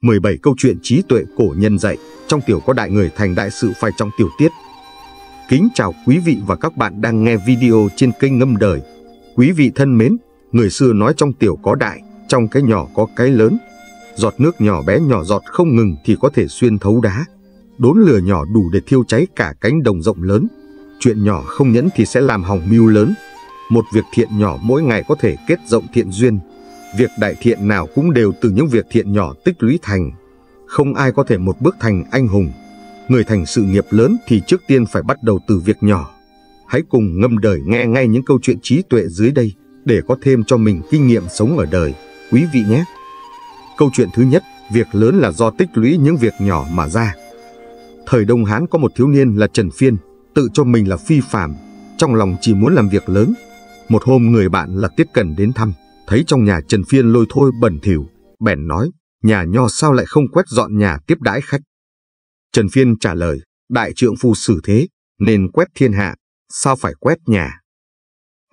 17 câu chuyện trí tuệ cổ nhân dạy, trong tiểu có đại người thành đại sự phải trong tiểu tiết. Kính chào quý vị và các bạn đang nghe video trên kênh Ngâm Đời. Quý vị thân mến, người xưa nói trong tiểu có đại, trong cái nhỏ có cái lớn. Giọt nước nhỏ bé nhỏ giọt không ngừng thì có thể xuyên thấu đá. Đốn lửa nhỏ đủ để thiêu cháy cả cánh đồng rộng lớn. Chuyện nhỏ không nhẫn thì sẽ làm hỏng mưu lớn. Một việc thiện nhỏ mỗi ngày có thể kết rộng thiện duyên, Việc đại thiện nào cũng đều từ những việc thiện nhỏ tích lũy thành. Không ai có thể một bước thành anh hùng. Người thành sự nghiệp lớn thì trước tiên phải bắt đầu từ việc nhỏ. Hãy cùng ngâm đời nghe ngay những câu chuyện trí tuệ dưới đây để có thêm cho mình kinh nghiệm sống ở đời, quý vị nhé. Câu chuyện thứ nhất, việc lớn là do tích lũy những việc nhỏ mà ra. Thời Đông Hán có một thiếu niên là Trần Phiên, tự cho mình là phi phàm, trong lòng chỉ muốn làm việc lớn. Một hôm người bạn là Tiết Cần đến thăm, thấy trong nhà Trần Phiên lôi thôi bẩn thỉu, bèn nói, nhà nho sao lại không quét dọn nhà tiếp đãi khách. Trần Phiên trả lời, đại trượng phu xử thế, nên quét thiên hạ, sao phải quét nhà.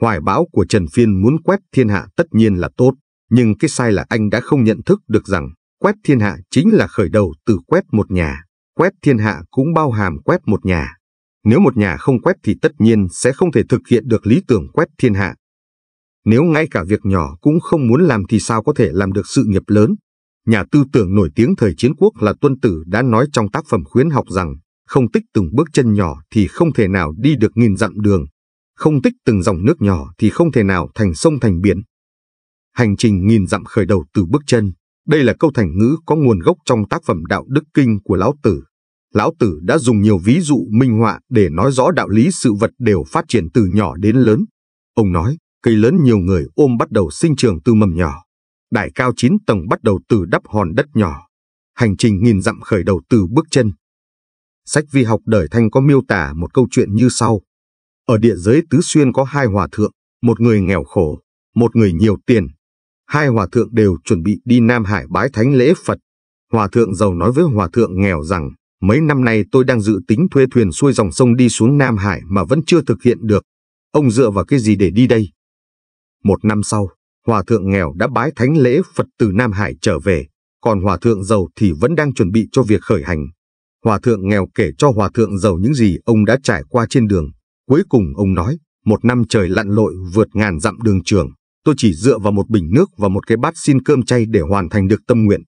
Hoài bão của Trần Phiên muốn quét thiên hạ tất nhiên là tốt, nhưng cái sai là anh đã không nhận thức được rằng quét thiên hạ chính là khởi đầu từ quét một nhà. Quét thiên hạ cũng bao hàm quét một nhà. Nếu một nhà không quét thì tất nhiên sẽ không thể thực hiện được lý tưởng quét thiên hạ, nếu ngay cả việc nhỏ cũng không muốn làm thì sao có thể làm được sự nghiệp lớn? Nhà tư tưởng nổi tiếng thời chiến quốc là Tuân Tử đã nói trong tác phẩm khuyến học rằng không tích từng bước chân nhỏ thì không thể nào đi được nghìn dặm đường, không tích từng dòng nước nhỏ thì không thể nào thành sông thành biển. Hành trình nghìn dặm khởi đầu từ bước chân, đây là câu thành ngữ có nguồn gốc trong tác phẩm Đạo Đức Kinh của Lão Tử. Lão Tử đã dùng nhiều ví dụ minh họa để nói rõ đạo lý sự vật đều phát triển từ nhỏ đến lớn. Ông nói, cây lớn nhiều người ôm bắt đầu sinh trường từ mầm nhỏ. Đài cao 9 tầng bắt đầu từ đắp hòn đất nhỏ. Hành trình nghìn dặm khởi đầu từ bước chân. Sách vi học đời Thanh có miêu tả một câu chuyện như sau. Ở địa giới Tứ Xuyên có hai hòa thượng, một người nghèo khổ, một người nhiều tiền. Hai hòa thượng đều chuẩn bị đi Nam Hải bái thánh lễ Phật. Hòa thượng giàu nói với hòa thượng nghèo rằng, mấy năm nay tôi đang dự tính thuê thuyền xuôi dòng sông đi xuống Nam Hải mà vẫn chưa thực hiện được. Ông dựa vào cái gì để đi đây? Một năm sau, hòa thượng nghèo đã bái thánh lễ Phật từ Nam Hải trở về, còn hòa thượng giàu thì vẫn đang chuẩn bị cho việc khởi hành. Hòa thượng nghèo kể cho hòa thượng giàu những gì ông đã trải qua trên đường. Cuối cùng ông nói, một năm trời lặn lội vượt ngàn dặm đường trường, tôi chỉ dựa vào một bình nước và một cái bát xin cơm chay để hoàn thành được tâm nguyện.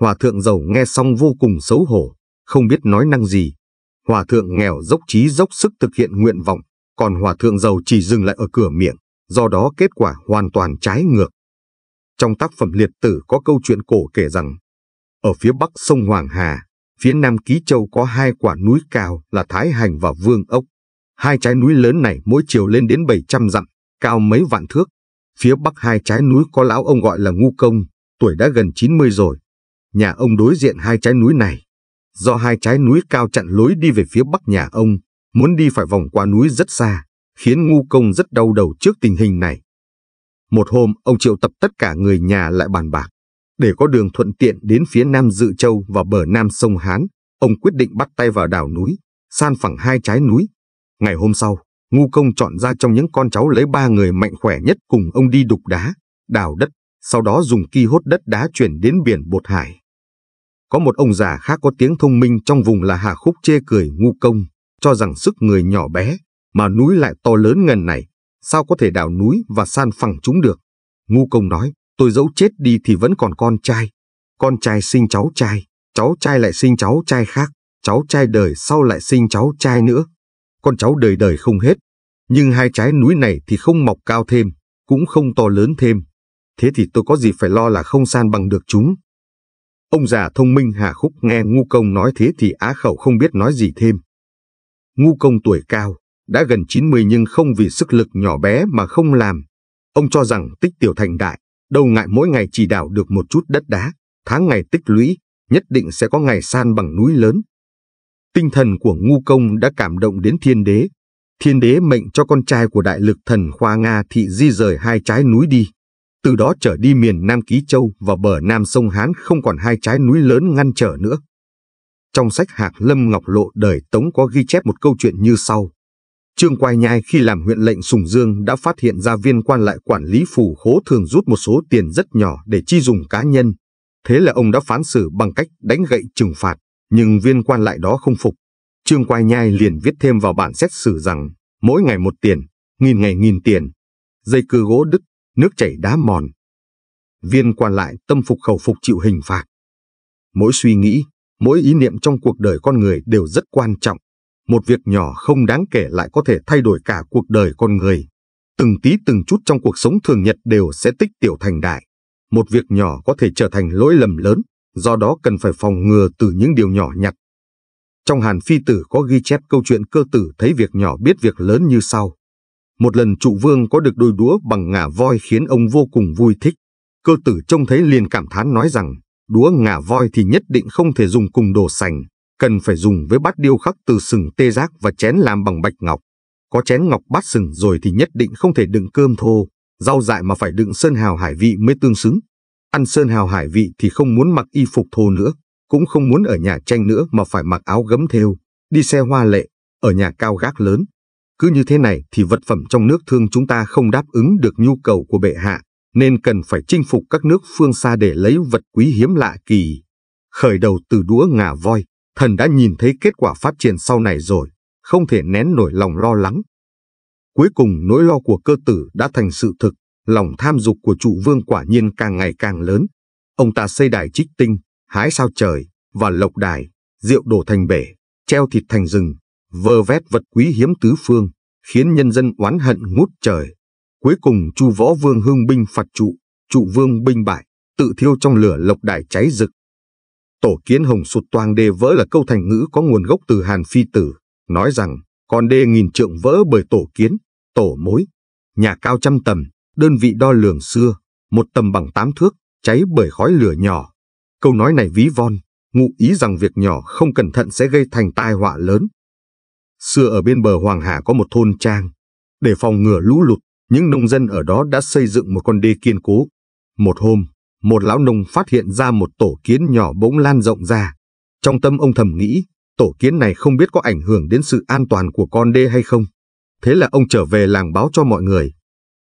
Hòa thượng giàu nghe xong vô cùng xấu hổ, không biết nói năng gì. Hòa thượng nghèo dốc trí dốc sức thực hiện nguyện vọng, còn hòa thượng giàu chỉ dừng lại ở cửa miệng do đó kết quả hoàn toàn trái ngược. Trong tác phẩm Liệt Tử có câu chuyện cổ kể rằng, ở phía bắc sông Hoàng Hà, phía nam Ký Châu có hai quả núi cao là Thái Hành và Vương Ốc. Hai trái núi lớn này mỗi chiều lên đến 700 dặm, cao mấy vạn thước. Phía bắc hai trái núi có lão ông gọi là Ngu Công, tuổi đã gần 90 rồi. Nhà ông đối diện hai trái núi này. Do hai trái núi cao chặn lối đi về phía bắc nhà ông, muốn đi phải vòng qua núi rất xa, khiến ngu công rất đau đầu trước tình hình này. Một hôm, ông triệu tập tất cả người nhà lại bàn bạc. Để có đường thuận tiện đến phía Nam Dự Châu và bờ Nam sông Hán, ông quyết định bắt tay vào đảo núi, san phẳng hai trái núi. Ngày hôm sau, ngu công chọn ra trong những con cháu lấy ba người mạnh khỏe nhất cùng ông đi đục đá, đào đất, sau đó dùng ki hốt đất đá chuyển đến biển Bột Hải. Có một ông già khác có tiếng thông minh trong vùng là Hà Khúc chê cười ngu công, cho rằng sức người nhỏ bé, mà núi lại to lớn ngần này, sao có thể đào núi và san phẳng chúng được? Ngu công nói, tôi dẫu chết đi thì vẫn còn con trai. Con trai sinh cháu trai, cháu trai lại sinh cháu trai khác, cháu trai đời sau lại sinh cháu trai nữa. Con cháu đời đời không hết, nhưng hai trái núi này thì không mọc cao thêm, cũng không to lớn thêm. Thế thì tôi có gì phải lo là không san bằng được chúng. Ông già thông minh hà khúc nghe ngu công nói thế thì á khẩu không biết nói gì thêm. Ngu công tuổi cao, đã gần 90 nhưng không vì sức lực nhỏ bé mà không làm. Ông cho rằng tích tiểu thành đại, đâu ngại mỗi ngày chỉ đảo được một chút đất đá, tháng ngày tích lũy, nhất định sẽ có ngày san bằng núi lớn. Tinh thần của ngu công đã cảm động đến thiên đế. Thiên đế mệnh cho con trai của đại lực thần Khoa Nga thị di rời hai trái núi đi. Từ đó trở đi miền Nam Ký Châu và bờ Nam sông Hán không còn hai trái núi lớn ngăn trở nữa. Trong sách Hạc Lâm Ngọc Lộ đời Tống có ghi chép một câu chuyện như sau. Trương Quai Nhai khi làm huyện lệnh Sùng Dương đã phát hiện ra viên quan lại quản lý phủ khố thường rút một số tiền rất nhỏ để chi dùng cá nhân. Thế là ông đã phán xử bằng cách đánh gậy trừng phạt, nhưng viên quan lại đó không phục. Trương Quai Nhai liền viết thêm vào bản xét xử rằng mỗi ngày một tiền, nghìn ngày nghìn tiền, dây cưa gỗ đứt, nước chảy đá mòn. Viên quan lại tâm phục khẩu phục chịu hình phạt. Mỗi suy nghĩ, mỗi ý niệm trong cuộc đời con người đều rất quan trọng một việc nhỏ không đáng kể lại có thể thay đổi cả cuộc đời con người. Từng tí từng chút trong cuộc sống thường nhật đều sẽ tích tiểu thành đại. Một việc nhỏ có thể trở thành lỗi lầm lớn, do đó cần phải phòng ngừa từ những điều nhỏ nhặt. Trong Hàn Phi Tử có ghi chép câu chuyện cơ tử thấy việc nhỏ biết việc lớn như sau. Một lần trụ vương có được đôi đũa bằng ngà voi khiến ông vô cùng vui thích. Cơ tử trông thấy liền cảm thán nói rằng, đũa ngà voi thì nhất định không thể dùng cùng đồ sành, cần phải dùng với bát điêu khắc từ sừng tê giác và chén làm bằng bạch ngọc. Có chén ngọc bát sừng rồi thì nhất định không thể đựng cơm thô, rau dại mà phải đựng sơn hào hải vị mới tương xứng. Ăn sơn hào hải vị thì không muốn mặc y phục thô nữa, cũng không muốn ở nhà tranh nữa mà phải mặc áo gấm thêu, đi xe hoa lệ, ở nhà cao gác lớn. Cứ như thế này thì vật phẩm trong nước thương chúng ta không đáp ứng được nhu cầu của bệ hạ, nên cần phải chinh phục các nước phương xa để lấy vật quý hiếm lạ kỳ. Khởi đầu từ đũa ngà voi, thần đã nhìn thấy kết quả phát triển sau này rồi, không thể nén nổi lòng lo lắng. Cuối cùng nỗi lo của cơ tử đã thành sự thực, lòng tham dục của trụ vương quả nhiên càng ngày càng lớn. Ông ta xây đài trích tinh, hái sao trời, và lộc đài, rượu đổ thành bể, treo thịt thành rừng, vơ vét vật quý hiếm tứ phương, khiến nhân dân oán hận ngút trời. Cuối cùng Chu Võ Vương hưng binh phạt trụ, trụ vương binh bại, tự thiêu trong lửa lộc đài cháy rực, Tổ kiến hồng sụt toàn đê vỡ là câu thành ngữ có nguồn gốc từ Hàn Phi Tử, nói rằng con đê nghìn trượng vỡ bởi tổ kiến, tổ mối. Nhà cao trăm tầm, đơn vị đo lường xưa, một tầm bằng tám thước, cháy bởi khói lửa nhỏ. Câu nói này ví von, ngụ ý rằng việc nhỏ không cẩn thận sẽ gây thành tai họa lớn. Xưa ở bên bờ Hoàng Hà có một thôn trang. Để phòng ngừa lũ lụt, những nông dân ở đó đã xây dựng một con đê kiên cố. Một hôm, một lão nông phát hiện ra một tổ kiến nhỏ bỗng lan rộng ra. Trong tâm ông thầm nghĩ, tổ kiến này không biết có ảnh hưởng đến sự an toàn của con đê hay không. Thế là ông trở về làng báo cho mọi người.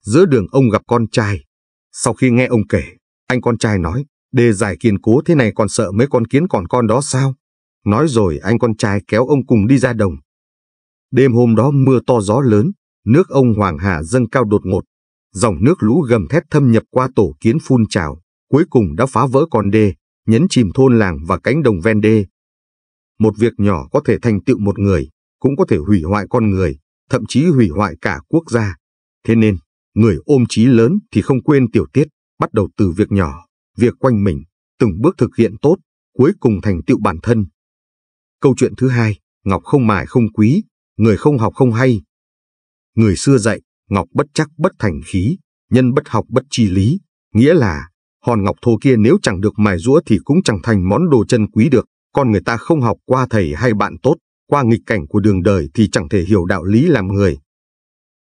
Giữa đường ông gặp con trai. Sau khi nghe ông kể, anh con trai nói, đê dài kiên cố thế này còn sợ mấy con kiến còn con đó sao? Nói rồi anh con trai kéo ông cùng đi ra đồng. Đêm hôm đó mưa to gió lớn, nước ông Hoàng Hà dâng cao đột ngột. Dòng nước lũ gầm thét thâm nhập qua tổ kiến phun trào, cuối cùng đã phá vỡ con đê, nhấn chìm thôn làng và cánh đồng ven đê. Một việc nhỏ có thể thành tựu một người, cũng có thể hủy hoại con người, thậm chí hủy hoại cả quốc gia. Thế nên, người ôm chí lớn thì không quên tiểu tiết, bắt đầu từ việc nhỏ, việc quanh mình, từng bước thực hiện tốt, cuối cùng thành tựu bản thân. Câu chuyện thứ hai, Ngọc không mài không quý, người không học không hay. Người xưa dạy, Ngọc bất chắc bất thành khí, nhân bất học bất tri lý, nghĩa là hòn ngọc thô kia nếu chẳng được mài rũa thì cũng chẳng thành món đồ chân quý được. Con người ta không học qua thầy hay bạn tốt, qua nghịch cảnh của đường đời thì chẳng thể hiểu đạo lý làm người.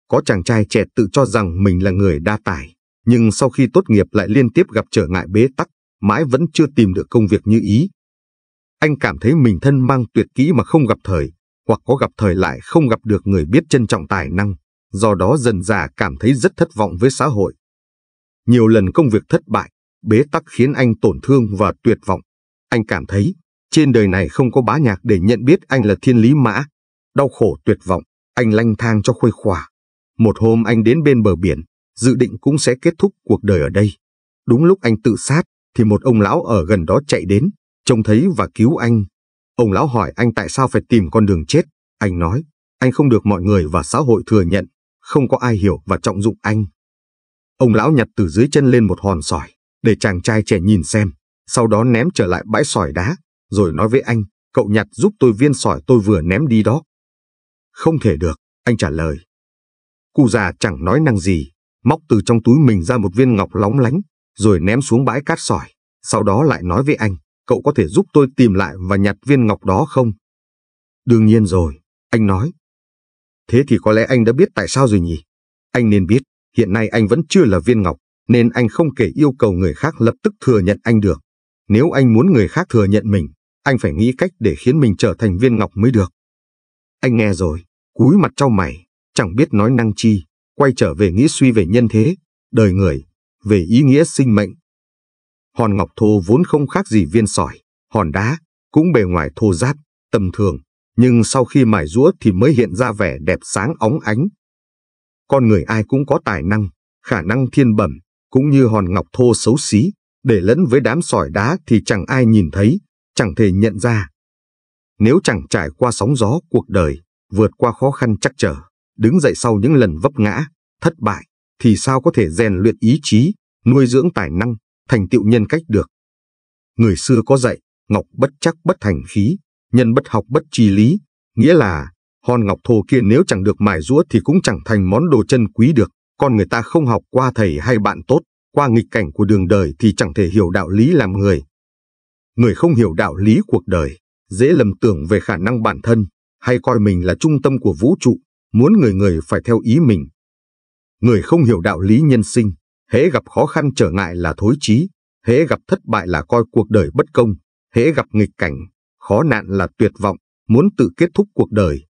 Có chàng trai trẻ tự cho rằng mình là người đa tài, nhưng sau khi tốt nghiệp lại liên tiếp gặp trở ngại bế tắc, mãi vẫn chưa tìm được công việc như ý. Anh cảm thấy mình thân mang tuyệt kỹ mà không gặp thời, hoặc có gặp thời lại không gặp được người biết trân trọng tài năng, do đó dần già cảm thấy rất thất vọng với xã hội. Nhiều lần công việc thất bại, bế tắc khiến anh tổn thương và tuyệt vọng. Anh cảm thấy trên đời này không có bá nhạc để nhận biết anh là thiên lý mã. Đau khổ tuyệt vọng, anh lanh thang cho khuây khỏa. Một hôm anh đến bên bờ biển, dự định cũng sẽ kết thúc cuộc đời ở đây. Đúng lúc anh tự sát, thì một ông lão ở gần đó chạy đến, trông thấy và cứu anh. Ông lão hỏi anh tại sao phải tìm con đường chết. Anh nói, anh không được mọi người và xã hội thừa nhận, không có ai hiểu và trọng dụng anh. Ông lão nhặt từ dưới chân lên một hòn sỏi, để chàng trai trẻ nhìn xem, sau đó ném trở lại bãi sỏi đá, rồi nói với anh, cậu nhặt giúp tôi viên sỏi tôi vừa ném đi đó. Không thể được, anh trả lời. Cụ già chẳng nói năng gì, móc từ trong túi mình ra một viên ngọc lóng lánh, rồi ném xuống bãi cát sỏi, sau đó lại nói với anh, cậu có thể giúp tôi tìm lại và nhặt viên ngọc đó không? Đương nhiên rồi, anh nói. Thế thì có lẽ anh đã biết tại sao rồi nhỉ? Anh nên biết, hiện nay anh vẫn chưa là viên ngọc, nên anh không kể yêu cầu người khác lập tức thừa nhận anh được. Nếu anh muốn người khác thừa nhận mình, anh phải nghĩ cách để khiến mình trở thành viên ngọc mới được. Anh nghe rồi, cúi mặt trao mày, chẳng biết nói năng chi, quay trở về nghĩ suy về nhân thế, đời người, về ý nghĩa sinh mệnh. Hòn ngọc thô vốn không khác gì viên sỏi, hòn đá, cũng bề ngoài thô ráp, tầm thường, nhưng sau khi mài rũa thì mới hiện ra vẻ đẹp sáng óng ánh. Con người ai cũng có tài năng, khả năng thiên bẩm, cũng như hòn ngọc thô xấu xí, để lẫn với đám sỏi đá thì chẳng ai nhìn thấy, chẳng thể nhận ra. Nếu chẳng trải qua sóng gió cuộc đời, vượt qua khó khăn chắc trở, đứng dậy sau những lần vấp ngã, thất bại, thì sao có thể rèn luyện ý chí, nuôi dưỡng tài năng, thành tựu nhân cách được. Người xưa có dạy, ngọc bất chắc bất thành khí, nhân bất học bất tri lý, nghĩa là hòn ngọc thô kia nếu chẳng được mài rũa thì cũng chẳng thành món đồ chân quý được con người ta không học qua thầy hay bạn tốt, qua nghịch cảnh của đường đời thì chẳng thể hiểu đạo lý làm người. Người không hiểu đạo lý cuộc đời, dễ lầm tưởng về khả năng bản thân, hay coi mình là trung tâm của vũ trụ, muốn người người phải theo ý mình. Người không hiểu đạo lý nhân sinh, hễ gặp khó khăn trở ngại là thối chí, hễ gặp thất bại là coi cuộc đời bất công, hễ gặp nghịch cảnh, khó nạn là tuyệt vọng, muốn tự kết thúc cuộc đời.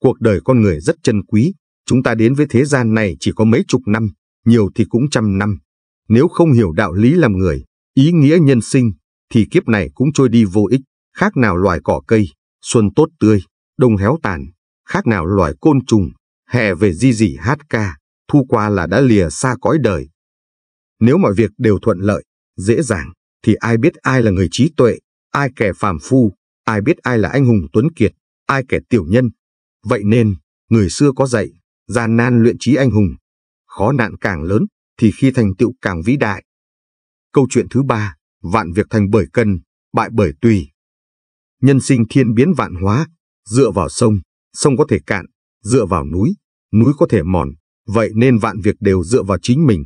Cuộc đời con người rất chân quý, Chúng ta đến với thế gian này chỉ có mấy chục năm, nhiều thì cũng trăm năm. Nếu không hiểu đạo lý làm người, ý nghĩa nhân sinh, thì kiếp này cũng trôi đi vô ích, khác nào loài cỏ cây, xuân tốt tươi, đông héo tàn, khác nào loài côn trùng, hè về di dỉ hát ca, thu qua là đã lìa xa cõi đời. Nếu mọi việc đều thuận lợi, dễ dàng, thì ai biết ai là người trí tuệ, ai kẻ phàm phu, ai biết ai là anh hùng tuấn kiệt, ai kẻ tiểu nhân. Vậy nên, người xưa có dạy, gian nan luyện trí anh hùng, khó nạn càng lớn thì khi thành tựu càng vĩ đại. Câu chuyện thứ ba, vạn việc thành bởi cân, bại bởi tùy. Nhân sinh thiên biến vạn hóa, dựa vào sông, sông có thể cạn, dựa vào núi, núi có thể mòn, vậy nên vạn việc đều dựa vào chính mình.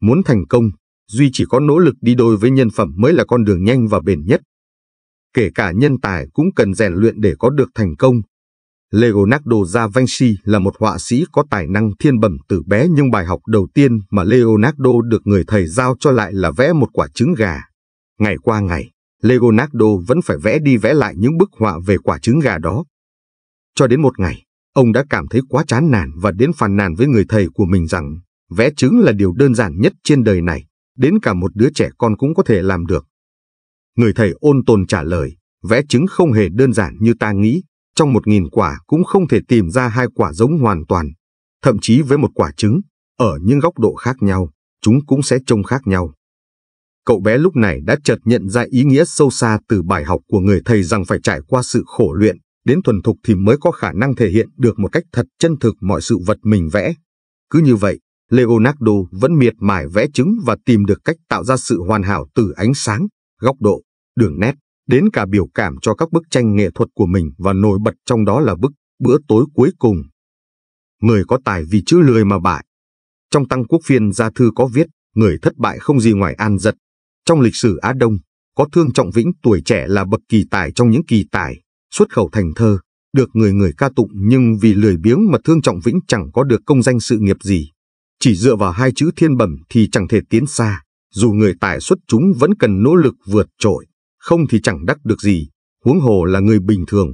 Muốn thành công, duy chỉ có nỗ lực đi đôi với nhân phẩm mới là con đường nhanh và bền nhất. Kể cả nhân tài cũng cần rèn luyện để có được thành công, Leonardo da Vinci là một họa sĩ có tài năng thiên bẩm từ bé nhưng bài học đầu tiên mà Leonardo được người thầy giao cho lại là vẽ một quả trứng gà. Ngày qua ngày, Leonardo vẫn phải vẽ đi vẽ lại những bức họa về quả trứng gà đó. Cho đến một ngày, ông đã cảm thấy quá chán nản và đến phàn nàn với người thầy của mình rằng vẽ trứng là điều đơn giản nhất trên đời này, đến cả một đứa trẻ con cũng có thể làm được. Người thầy ôn tồn trả lời, vẽ trứng không hề đơn giản như ta nghĩ, trong một nghìn quả cũng không thể tìm ra hai quả giống hoàn toàn. Thậm chí với một quả trứng, ở những góc độ khác nhau, chúng cũng sẽ trông khác nhau. Cậu bé lúc này đã chợt nhận ra ý nghĩa sâu xa từ bài học của người thầy rằng phải trải qua sự khổ luyện, đến thuần thục thì mới có khả năng thể hiện được một cách thật chân thực mọi sự vật mình vẽ. Cứ như vậy, Leonardo vẫn miệt mài vẽ trứng và tìm được cách tạo ra sự hoàn hảo từ ánh sáng, góc độ, đường nét đến cả biểu cảm cho các bức tranh nghệ thuật của mình và nổi bật trong đó là bức Bữa tối cuối cùng. Người có tài vì chữ lười mà bại. Trong Tăng Quốc Phiên Gia Thư có viết, người thất bại không gì ngoài an giật. Trong lịch sử Á Đông, có thương trọng vĩnh tuổi trẻ là bậc kỳ tài trong những kỳ tài, xuất khẩu thành thơ, được người người ca tụng nhưng vì lười biếng mà thương trọng vĩnh chẳng có được công danh sự nghiệp gì. Chỉ dựa vào hai chữ thiên bẩm thì chẳng thể tiến xa, dù người tài xuất chúng vẫn cần nỗ lực vượt trội không thì chẳng đắc được gì, huống hồ là người bình thường.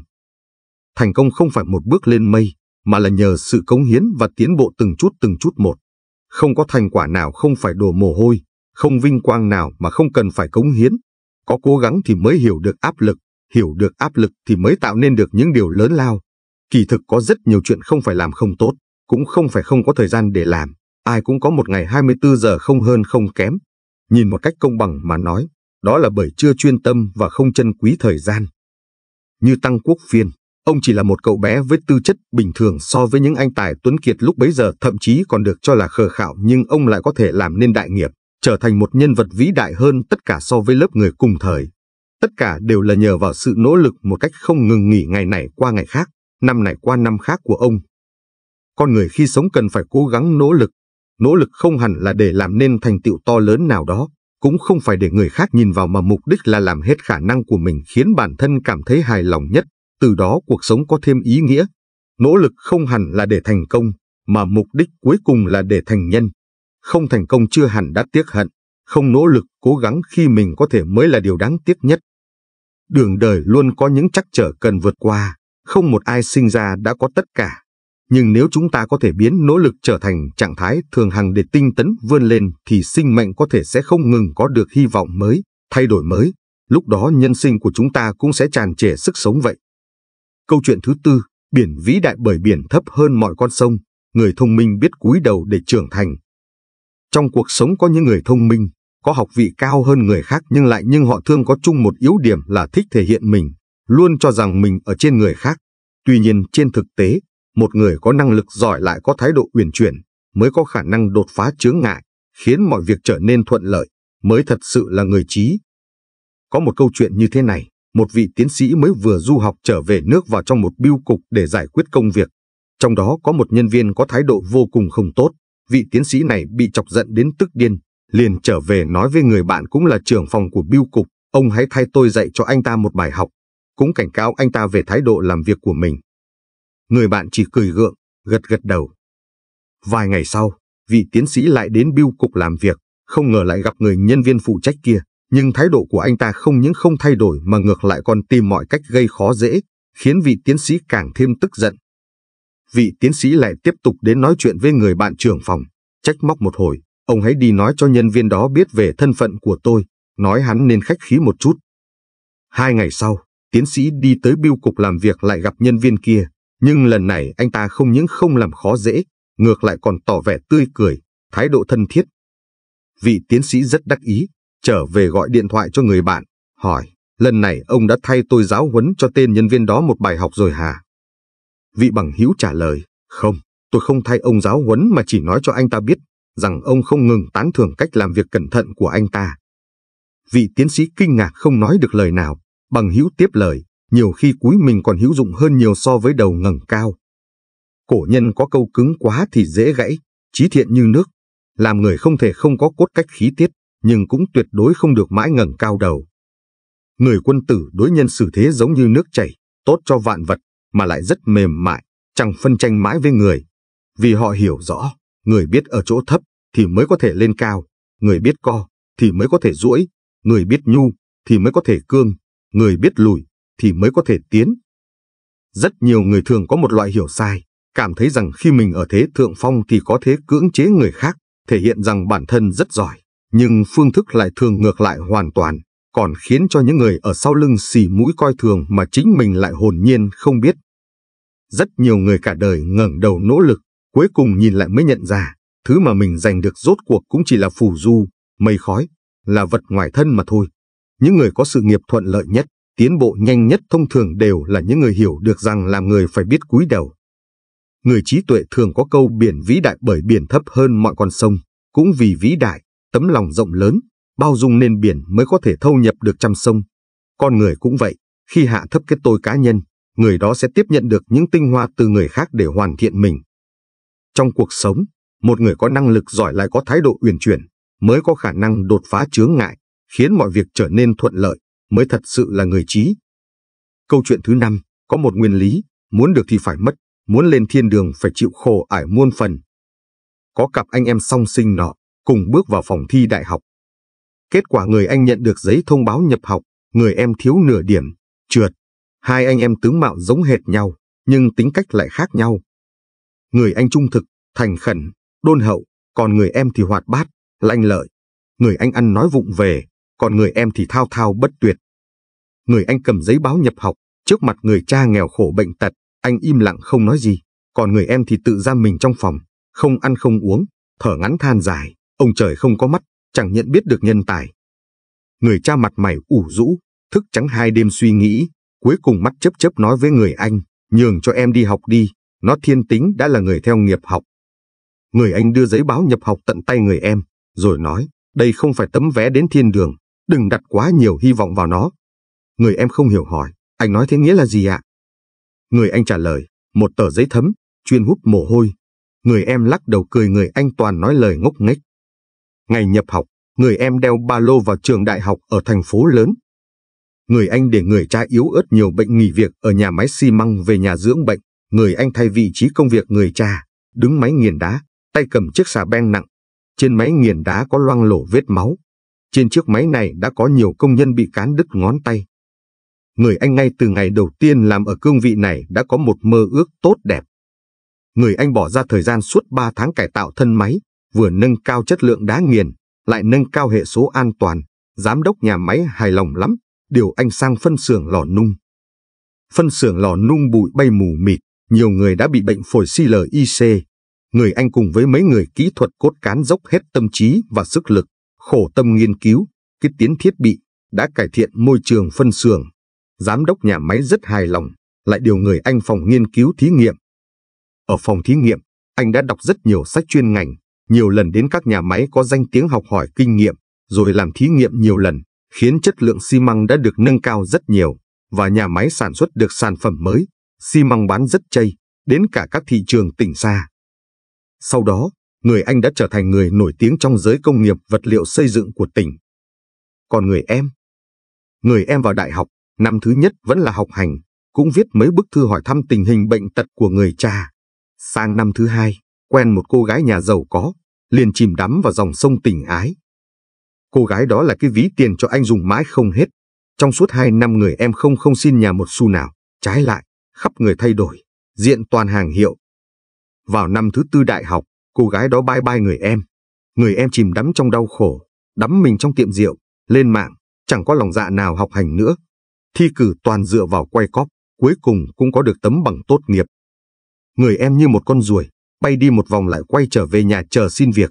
Thành công không phải một bước lên mây, mà là nhờ sự cống hiến và tiến bộ từng chút từng chút một. Không có thành quả nào không phải đổ mồ hôi, không vinh quang nào mà không cần phải cống hiến. Có cố gắng thì mới hiểu được áp lực, hiểu được áp lực thì mới tạo nên được những điều lớn lao. Kỳ thực có rất nhiều chuyện không phải làm không tốt, cũng không phải không có thời gian để làm. Ai cũng có một ngày 24 giờ không hơn không kém. Nhìn một cách công bằng mà nói, đó là bởi chưa chuyên tâm và không trân quý thời gian. Như Tăng Quốc Phiên, ông chỉ là một cậu bé với tư chất bình thường so với những anh tài tuấn kiệt lúc bấy giờ thậm chí còn được cho là khờ khạo nhưng ông lại có thể làm nên đại nghiệp, trở thành một nhân vật vĩ đại hơn tất cả so với lớp người cùng thời. Tất cả đều là nhờ vào sự nỗ lực một cách không ngừng nghỉ ngày này qua ngày khác, năm này qua năm khác của ông. Con người khi sống cần phải cố gắng nỗ lực, nỗ lực không hẳn là để làm nên thành tựu to lớn nào đó, cũng không phải để người khác nhìn vào mà mục đích là làm hết khả năng của mình khiến bản thân cảm thấy hài lòng nhất, từ đó cuộc sống có thêm ý nghĩa. Nỗ lực không hẳn là để thành công, mà mục đích cuối cùng là để thành nhân. Không thành công chưa hẳn đã tiếc hận, không nỗ lực cố gắng khi mình có thể mới là điều đáng tiếc nhất. Đường đời luôn có những trắc trở cần vượt qua, không một ai sinh ra đã có tất cả. Nhưng nếu chúng ta có thể biến nỗ lực trở thành trạng thái thường hằng để tinh tấn vươn lên thì sinh mệnh có thể sẽ không ngừng có được hy vọng mới, thay đổi mới. Lúc đó nhân sinh của chúng ta cũng sẽ tràn trề sức sống vậy. Câu chuyện thứ tư, biển vĩ đại bởi biển thấp hơn mọi con sông, người thông minh biết cúi đầu để trưởng thành. Trong cuộc sống có những người thông minh, có học vị cao hơn người khác nhưng lại nhưng họ thường có chung một yếu điểm là thích thể hiện mình, luôn cho rằng mình ở trên người khác. Tuy nhiên trên thực tế, một người có năng lực giỏi lại có thái độ uyển chuyển, mới có khả năng đột phá chướng ngại, khiến mọi việc trở nên thuận lợi, mới thật sự là người trí. Có một câu chuyện như thế này, một vị tiến sĩ mới vừa du học trở về nước vào trong một biêu cục để giải quyết công việc. Trong đó có một nhân viên có thái độ vô cùng không tốt, vị tiến sĩ này bị chọc giận đến tức điên, liền trở về nói với người bạn cũng là trưởng phòng của biêu cục, ông hãy thay tôi dạy cho anh ta một bài học, cũng cảnh cáo anh ta về thái độ làm việc của mình. Người bạn chỉ cười gượng, gật gật đầu. Vài ngày sau, vị tiến sĩ lại đến biêu cục làm việc, không ngờ lại gặp người nhân viên phụ trách kia. Nhưng thái độ của anh ta không những không thay đổi mà ngược lại còn tìm mọi cách gây khó dễ, khiến vị tiến sĩ càng thêm tức giận. Vị tiến sĩ lại tiếp tục đến nói chuyện với người bạn trưởng phòng, trách móc một hồi, ông hãy đi nói cho nhân viên đó biết về thân phận của tôi, nói hắn nên khách khí một chút. Hai ngày sau, tiến sĩ đi tới biêu cục làm việc lại gặp nhân viên kia, nhưng lần này anh ta không những không làm khó dễ, ngược lại còn tỏ vẻ tươi cười, thái độ thân thiết. Vị tiến sĩ rất đắc ý, trở về gọi điện thoại cho người bạn, hỏi, lần này ông đã thay tôi giáo huấn cho tên nhân viên đó một bài học rồi hả? Vị bằng hữu trả lời, không, tôi không thay ông giáo huấn mà chỉ nói cho anh ta biết rằng ông không ngừng tán thưởng cách làm việc cẩn thận của anh ta. Vị tiến sĩ kinh ngạc không nói được lời nào, bằng hữu tiếp lời, nhiều khi cúi mình còn hữu dụng hơn nhiều so với đầu ngẩng cao. Cổ nhân có câu cứng quá thì dễ gãy, trí thiện như nước, làm người không thể không có cốt cách khí tiết, nhưng cũng tuyệt đối không được mãi ngẩng cao đầu. Người quân tử đối nhân xử thế giống như nước chảy, tốt cho vạn vật, mà lại rất mềm mại, chẳng phân tranh mãi với người. Vì họ hiểu rõ, người biết ở chỗ thấp thì mới có thể lên cao, người biết co thì mới có thể duỗi, người biết nhu thì mới có thể cương, người biết lùi thì mới có thể tiến. Rất nhiều người thường có một loại hiểu sai, cảm thấy rằng khi mình ở thế thượng phong thì có thế cưỡng chế người khác, thể hiện rằng bản thân rất giỏi, nhưng phương thức lại thường ngược lại hoàn toàn, còn khiến cho những người ở sau lưng xì mũi coi thường mà chính mình lại hồn nhiên không biết. Rất nhiều người cả đời ngẩng đầu nỗ lực, cuối cùng nhìn lại mới nhận ra, thứ mà mình giành được rốt cuộc cũng chỉ là phù du, mây khói, là vật ngoài thân mà thôi. Những người có sự nghiệp thuận lợi nhất Tiến bộ nhanh nhất thông thường đều là những người hiểu được rằng làm người phải biết cúi đầu. Người trí tuệ thường có câu biển vĩ đại bởi biển thấp hơn mọi con sông, cũng vì vĩ đại, tấm lòng rộng lớn, bao dung nên biển mới có thể thâu nhập được trăm sông. Con người cũng vậy, khi hạ thấp cái tôi cá nhân, người đó sẽ tiếp nhận được những tinh hoa từ người khác để hoàn thiện mình. Trong cuộc sống, một người có năng lực giỏi lại có thái độ uyển chuyển, mới có khả năng đột phá chướng ngại, khiến mọi việc trở nên thuận lợi mới thật sự là người trí. Câu chuyện thứ năm, có một nguyên lý, muốn được thì phải mất, muốn lên thiên đường phải chịu khổ ải muôn phần. Có cặp anh em song sinh nọ, cùng bước vào phòng thi đại học. Kết quả người anh nhận được giấy thông báo nhập học, người em thiếu nửa điểm, trượt. Hai anh em tướng mạo giống hệt nhau, nhưng tính cách lại khác nhau. Người anh trung thực, thành khẩn, đôn hậu, còn người em thì hoạt bát, lanh lợi. Người anh ăn nói vụng về, còn người em thì thao thao bất tuyệt. Người anh cầm giấy báo nhập học, trước mặt người cha nghèo khổ bệnh tật, anh im lặng không nói gì, còn người em thì tự ra mình trong phòng, không ăn không uống, thở ngắn than dài, ông trời không có mắt, chẳng nhận biết được nhân tài. Người cha mặt mày ủ rũ, thức trắng hai đêm suy nghĩ, cuối cùng mắt chấp chấp nói với người anh, nhường cho em đi học đi, nó thiên tính đã là người theo nghiệp học. Người anh đưa giấy báo nhập học tận tay người em, rồi nói, đây không phải tấm vé đến thiên đường, đừng đặt quá nhiều hy vọng vào nó. Người em không hiểu hỏi, anh nói thế nghĩa là gì ạ? Người anh trả lời, một tờ giấy thấm, chuyên hút mồ hôi. Người em lắc đầu cười người anh toàn nói lời ngốc nghếch. Ngày nhập học, người em đeo ba lô vào trường đại học ở thành phố lớn. Người anh để người cha yếu ớt nhiều bệnh nghỉ việc ở nhà máy xi măng về nhà dưỡng bệnh. Người anh thay vị trí công việc người cha, đứng máy nghiền đá, tay cầm chiếc xà beng nặng. Trên máy nghiền đá có loang lổ vết máu, trên chiếc máy này đã có nhiều công nhân bị cán đứt ngón tay. Người anh ngay từ ngày đầu tiên làm ở cương vị này đã có một mơ ước tốt đẹp. Người anh bỏ ra thời gian suốt 3 tháng cải tạo thân máy, vừa nâng cao chất lượng đá nghiền, lại nâng cao hệ số an toàn. Giám đốc nhà máy hài lòng lắm, điều anh sang phân xưởng lò nung. Phân xưởng lò nung bụi bay mù mịt, nhiều người đã bị bệnh phổi CLIC. Người anh cùng với mấy người kỹ thuật cốt cán dốc hết tâm trí và sức lực khổ tâm nghiên cứu, kết tiến thiết bị, đã cải thiện môi trường phân xưởng. Giám đốc nhà máy rất hài lòng, lại điều người anh phòng nghiên cứu thí nghiệm. Ở phòng thí nghiệm, anh đã đọc rất nhiều sách chuyên ngành, nhiều lần đến các nhà máy có danh tiếng học hỏi kinh nghiệm, rồi làm thí nghiệm nhiều lần, khiến chất lượng xi măng đã được nâng cao rất nhiều, và nhà máy sản xuất được sản phẩm mới, xi măng bán rất chay đến cả các thị trường tỉnh xa. Sau đó, người anh đã trở thành người nổi tiếng trong giới công nghiệp vật liệu xây dựng của tỉnh. Còn người em? Người em vào đại học, năm thứ nhất vẫn là học hành, cũng viết mấy bức thư hỏi thăm tình hình bệnh tật của người cha. Sang năm thứ hai, quen một cô gái nhà giàu có, liền chìm đắm vào dòng sông tình ái. Cô gái đó là cái ví tiền cho anh dùng mãi không hết. Trong suốt hai năm người em không không xin nhà một xu nào, trái lại, khắp người thay đổi, diện toàn hàng hiệu. Vào năm thứ tư đại học, Cô gái đó bye bye người em. Người em chìm đắm trong đau khổ, đắm mình trong tiệm rượu, lên mạng, chẳng có lòng dạ nào học hành nữa. Thi cử toàn dựa vào quay cóp, cuối cùng cũng có được tấm bằng tốt nghiệp. Người em như một con ruồi, bay đi một vòng lại quay trở về nhà chờ xin việc.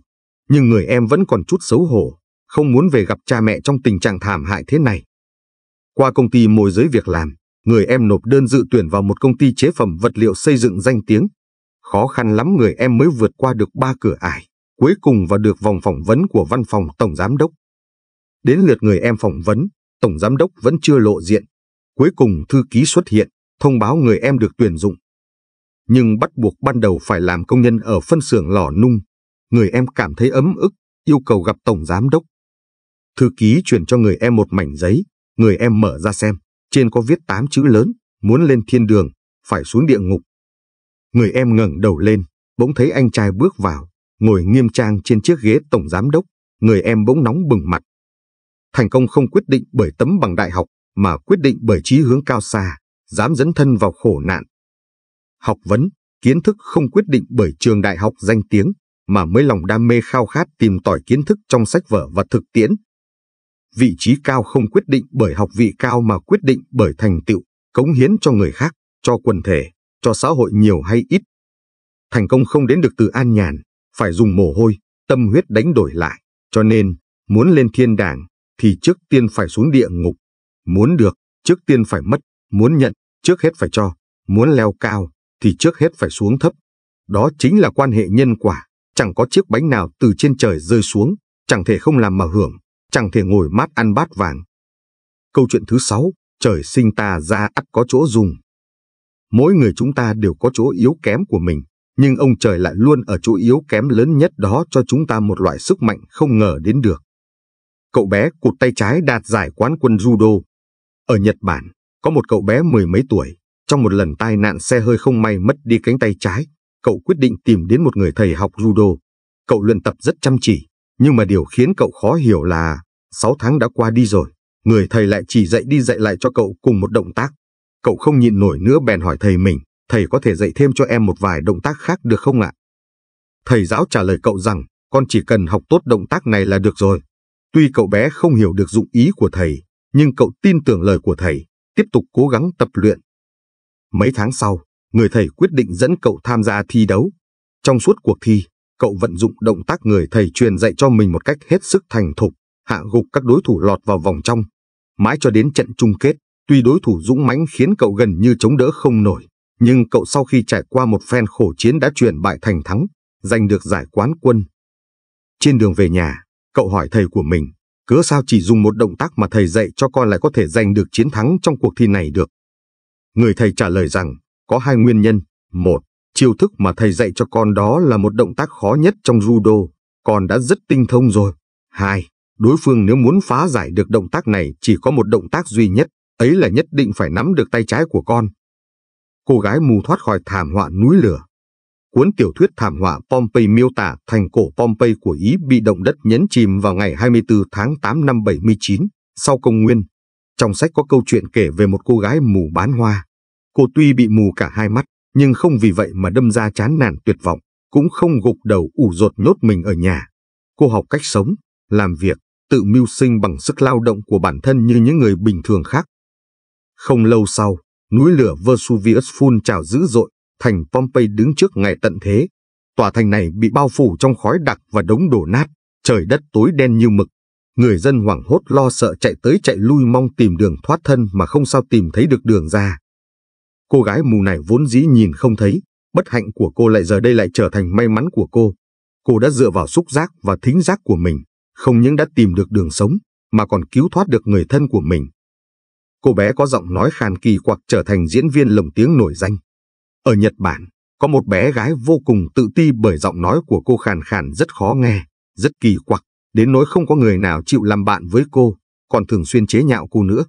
Nhưng người em vẫn còn chút xấu hổ, không muốn về gặp cha mẹ trong tình trạng thảm hại thế này. Qua công ty môi giới việc làm, người em nộp đơn dự tuyển vào một công ty chế phẩm vật liệu xây dựng danh tiếng, Khó khăn lắm người em mới vượt qua được ba cửa ải, cuối cùng vào được vòng phỏng vấn của văn phòng Tổng Giám Đốc. Đến lượt người em phỏng vấn, Tổng Giám Đốc vẫn chưa lộ diện. Cuối cùng thư ký xuất hiện, thông báo người em được tuyển dụng. Nhưng bắt buộc ban đầu phải làm công nhân ở phân xưởng lò nung. Người em cảm thấy ấm ức, yêu cầu gặp Tổng Giám Đốc. Thư ký chuyển cho người em một mảnh giấy, người em mở ra xem, trên có viết tám chữ lớn, muốn lên thiên đường, phải xuống địa ngục. Người em ngẩng đầu lên, bỗng thấy anh trai bước vào, ngồi nghiêm trang trên chiếc ghế tổng giám đốc, người em bỗng nóng bừng mặt. Thành công không quyết định bởi tấm bằng đại học, mà quyết định bởi chí hướng cao xa, dám dẫn thân vào khổ nạn. Học vấn, kiến thức không quyết định bởi trường đại học danh tiếng, mà mới lòng đam mê khao khát tìm tỏi kiến thức trong sách vở và thực tiễn. Vị trí cao không quyết định bởi học vị cao mà quyết định bởi thành tựu, cống hiến cho người khác, cho quần thể cho xã hội nhiều hay ít. Thành công không đến được từ an nhàn, phải dùng mồ hôi, tâm huyết đánh đổi lại. Cho nên, muốn lên thiên đàng, thì trước tiên phải xuống địa ngục. Muốn được, trước tiên phải mất. Muốn nhận, trước hết phải cho. Muốn leo cao, thì trước hết phải xuống thấp. Đó chính là quan hệ nhân quả. Chẳng có chiếc bánh nào từ trên trời rơi xuống, chẳng thể không làm mà hưởng, chẳng thể ngồi mát ăn bát vàng. Câu chuyện thứ sáu, trời sinh ta ra ắt có chỗ dùng. Mỗi người chúng ta đều có chỗ yếu kém của mình, nhưng ông trời lại luôn ở chỗ yếu kém lớn nhất đó cho chúng ta một loại sức mạnh không ngờ đến được. Cậu bé cụt tay trái đạt giải quán quân judo. Ở Nhật Bản, có một cậu bé mười mấy tuổi, trong một lần tai nạn xe hơi không may mất đi cánh tay trái, cậu quyết định tìm đến một người thầy học judo. Cậu luyện tập rất chăm chỉ, nhưng mà điều khiến cậu khó hiểu là 6 tháng đã qua đi rồi, người thầy lại chỉ dạy đi dạy lại cho cậu cùng một động tác. Cậu không nhịn nổi nữa bèn hỏi thầy mình, thầy có thể dạy thêm cho em một vài động tác khác được không ạ? Thầy giáo trả lời cậu rằng, con chỉ cần học tốt động tác này là được rồi. Tuy cậu bé không hiểu được dụng ý của thầy, nhưng cậu tin tưởng lời của thầy, tiếp tục cố gắng tập luyện. Mấy tháng sau, người thầy quyết định dẫn cậu tham gia thi đấu. Trong suốt cuộc thi, cậu vận dụng động tác người thầy truyền dạy cho mình một cách hết sức thành thục, hạ gục các đối thủ lọt vào vòng trong. Mãi cho đến trận chung kết, Tuy đối thủ dũng mãnh khiến cậu gần như chống đỡ không nổi, nhưng cậu sau khi trải qua một phen khổ chiến đã chuyển bại thành thắng, giành được giải quán quân. Trên đường về nhà, cậu hỏi thầy của mình, cớ sao chỉ dùng một động tác mà thầy dạy cho con lại có thể giành được chiến thắng trong cuộc thi này được. Người thầy trả lời rằng, có hai nguyên nhân. Một, chiêu thức mà thầy dạy cho con đó là một động tác khó nhất trong judo, con đã rất tinh thông rồi. Hai, đối phương nếu muốn phá giải được động tác này chỉ có một động tác duy nhất, ấy là nhất định phải nắm được tay trái của con. Cô gái mù thoát khỏi thảm họa núi lửa. Cuốn tiểu thuyết thảm họa Pompeii miêu tả thành cổ Pompeii của Ý bị động đất nhấn chìm vào ngày 24 tháng 8 năm 79, sau công nguyên. Trong sách có câu chuyện kể về một cô gái mù bán hoa. Cô tuy bị mù cả hai mắt, nhưng không vì vậy mà đâm ra chán nản tuyệt vọng, cũng không gục đầu ủ rột nhốt mình ở nhà. Cô học cách sống, làm việc, tự mưu sinh bằng sức lao động của bản thân như những người bình thường khác, không lâu sau, núi lửa Vesuvius phun trào dữ dội, thành Pompeii đứng trước ngày tận thế. Tòa thành này bị bao phủ trong khói đặc và đống đổ nát, trời đất tối đen như mực. Người dân hoảng hốt lo sợ chạy tới chạy lui mong tìm đường thoát thân mà không sao tìm thấy được đường ra. Cô gái mù này vốn dĩ nhìn không thấy, bất hạnh của cô lại giờ đây lại trở thành may mắn của cô. Cô đã dựa vào xúc giác và thính giác của mình, không những đã tìm được đường sống, mà còn cứu thoát được người thân của mình cô bé có giọng nói khàn kỳ quặc trở thành diễn viên lồng tiếng nổi danh. Ở Nhật Bản, có một bé gái vô cùng tự ti bởi giọng nói của cô khàn khàn rất khó nghe, rất kỳ quặc, đến nỗi không có người nào chịu làm bạn với cô, còn thường xuyên chế nhạo cô nữa.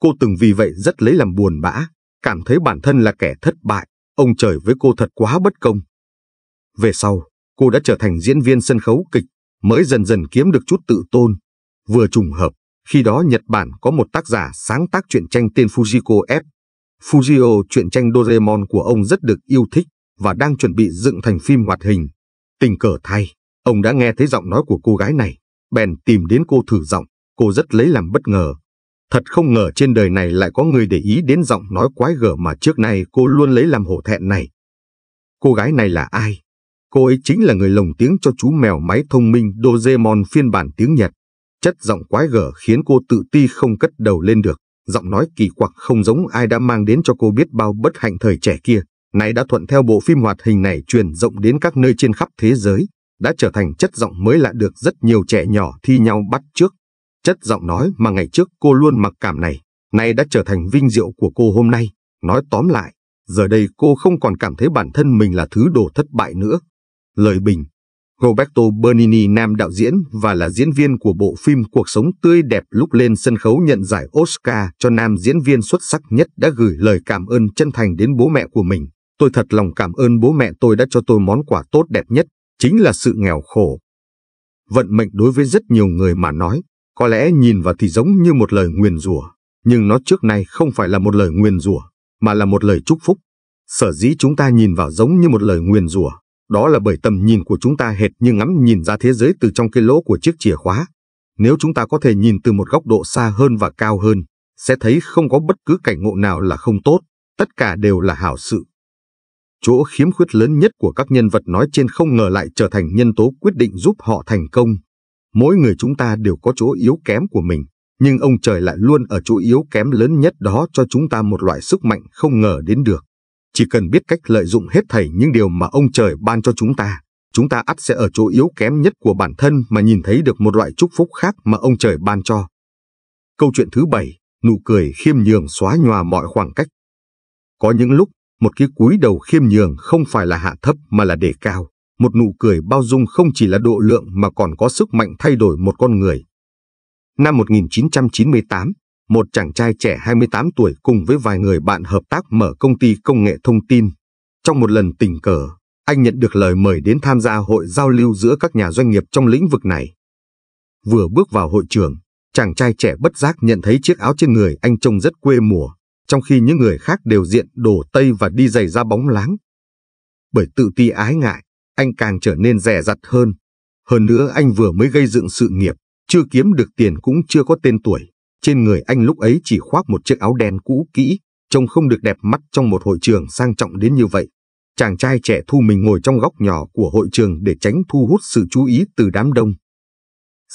Cô từng vì vậy rất lấy làm buồn bã, cảm thấy bản thân là kẻ thất bại, ông trời với cô thật quá bất công. Về sau, cô đã trở thành diễn viên sân khấu kịch, mới dần dần kiếm được chút tự tôn, vừa trùng hợp, khi đó Nhật Bản có một tác giả sáng tác truyện tranh tên Fujiko F. Fujio truyện tranh Doraemon của ông rất được yêu thích và đang chuẩn bị dựng thành phim hoạt hình. Tình cờ thay, ông đã nghe thấy giọng nói của cô gái này, bèn tìm đến cô thử giọng, cô rất lấy làm bất ngờ. Thật không ngờ trên đời này lại có người để ý đến giọng nói quái gở mà trước nay cô luôn lấy làm hổ thẹn này. Cô gái này là ai? Cô ấy chính là người lồng tiếng cho chú mèo máy thông minh Doraemon phiên bản tiếng Nhật. Chất giọng quái gở khiến cô tự ti không cất đầu lên được, giọng nói kỳ quặc không giống ai đã mang đến cho cô biết bao bất hạnh thời trẻ kia, nay đã thuận theo bộ phim hoạt hình này truyền rộng đến các nơi trên khắp thế giới, đã trở thành chất giọng mới lạ được rất nhiều trẻ nhỏ thi nhau bắt trước. Chất giọng nói mà ngày trước cô luôn mặc cảm này, nay đã trở thành vinh diệu của cô hôm nay. Nói tóm lại, giờ đây cô không còn cảm thấy bản thân mình là thứ đồ thất bại nữa. Lời bình Roberto Bernini, nam đạo diễn và là diễn viên của bộ phim Cuộc sống tươi đẹp lúc lên sân khấu nhận giải Oscar cho nam diễn viên xuất sắc nhất đã gửi lời cảm ơn chân thành đến bố mẹ của mình. Tôi thật lòng cảm ơn bố mẹ tôi đã cho tôi món quà tốt đẹp nhất, chính là sự nghèo khổ. Vận mệnh đối với rất nhiều người mà nói, có lẽ nhìn vào thì giống như một lời nguyền rủa, nhưng nó trước nay không phải là một lời nguyền rủa, mà là một lời chúc phúc. Sở dĩ chúng ta nhìn vào giống như một lời nguyền rủa đó là bởi tầm nhìn của chúng ta hệt như ngắm nhìn ra thế giới từ trong cái lỗ của chiếc chìa khóa. Nếu chúng ta có thể nhìn từ một góc độ xa hơn và cao hơn, sẽ thấy không có bất cứ cảnh ngộ nào là không tốt, tất cả đều là hảo sự. Chỗ khiếm khuyết lớn nhất của các nhân vật nói trên không ngờ lại trở thành nhân tố quyết định giúp họ thành công. Mỗi người chúng ta đều có chỗ yếu kém của mình, nhưng ông trời lại luôn ở chỗ yếu kém lớn nhất đó cho chúng ta một loại sức mạnh không ngờ đến được. Chỉ cần biết cách lợi dụng hết thảy những điều mà ông trời ban cho chúng ta, chúng ta ắt sẽ ở chỗ yếu kém nhất của bản thân mà nhìn thấy được một loại chúc phúc khác mà ông trời ban cho. Câu chuyện thứ bảy, nụ cười khiêm nhường xóa nhòa mọi khoảng cách. Có những lúc, một cái cúi đầu khiêm nhường không phải là hạ thấp mà là đề cao. Một nụ cười bao dung không chỉ là độ lượng mà còn có sức mạnh thay đổi một con người. Năm 1998, một chàng trai trẻ 28 tuổi cùng với vài người bạn hợp tác mở công ty công nghệ thông tin. Trong một lần tình cờ, anh nhận được lời mời đến tham gia hội giao lưu giữa các nhà doanh nghiệp trong lĩnh vực này. Vừa bước vào hội trường, chàng trai trẻ bất giác nhận thấy chiếc áo trên người anh trông rất quê mùa, trong khi những người khác đều diện đồ tây và đi giày da bóng láng. Bởi tự ti ái ngại, anh càng trở nên rẻ rặt hơn. Hơn nữa anh vừa mới gây dựng sự nghiệp, chưa kiếm được tiền cũng chưa có tên tuổi, trên người anh lúc ấy chỉ khoác một chiếc áo đen cũ kỹ, trông không được đẹp mắt trong một hội trường sang trọng đến như vậy. Chàng trai trẻ thu mình ngồi trong góc nhỏ của hội trường để tránh thu hút sự chú ý từ đám đông.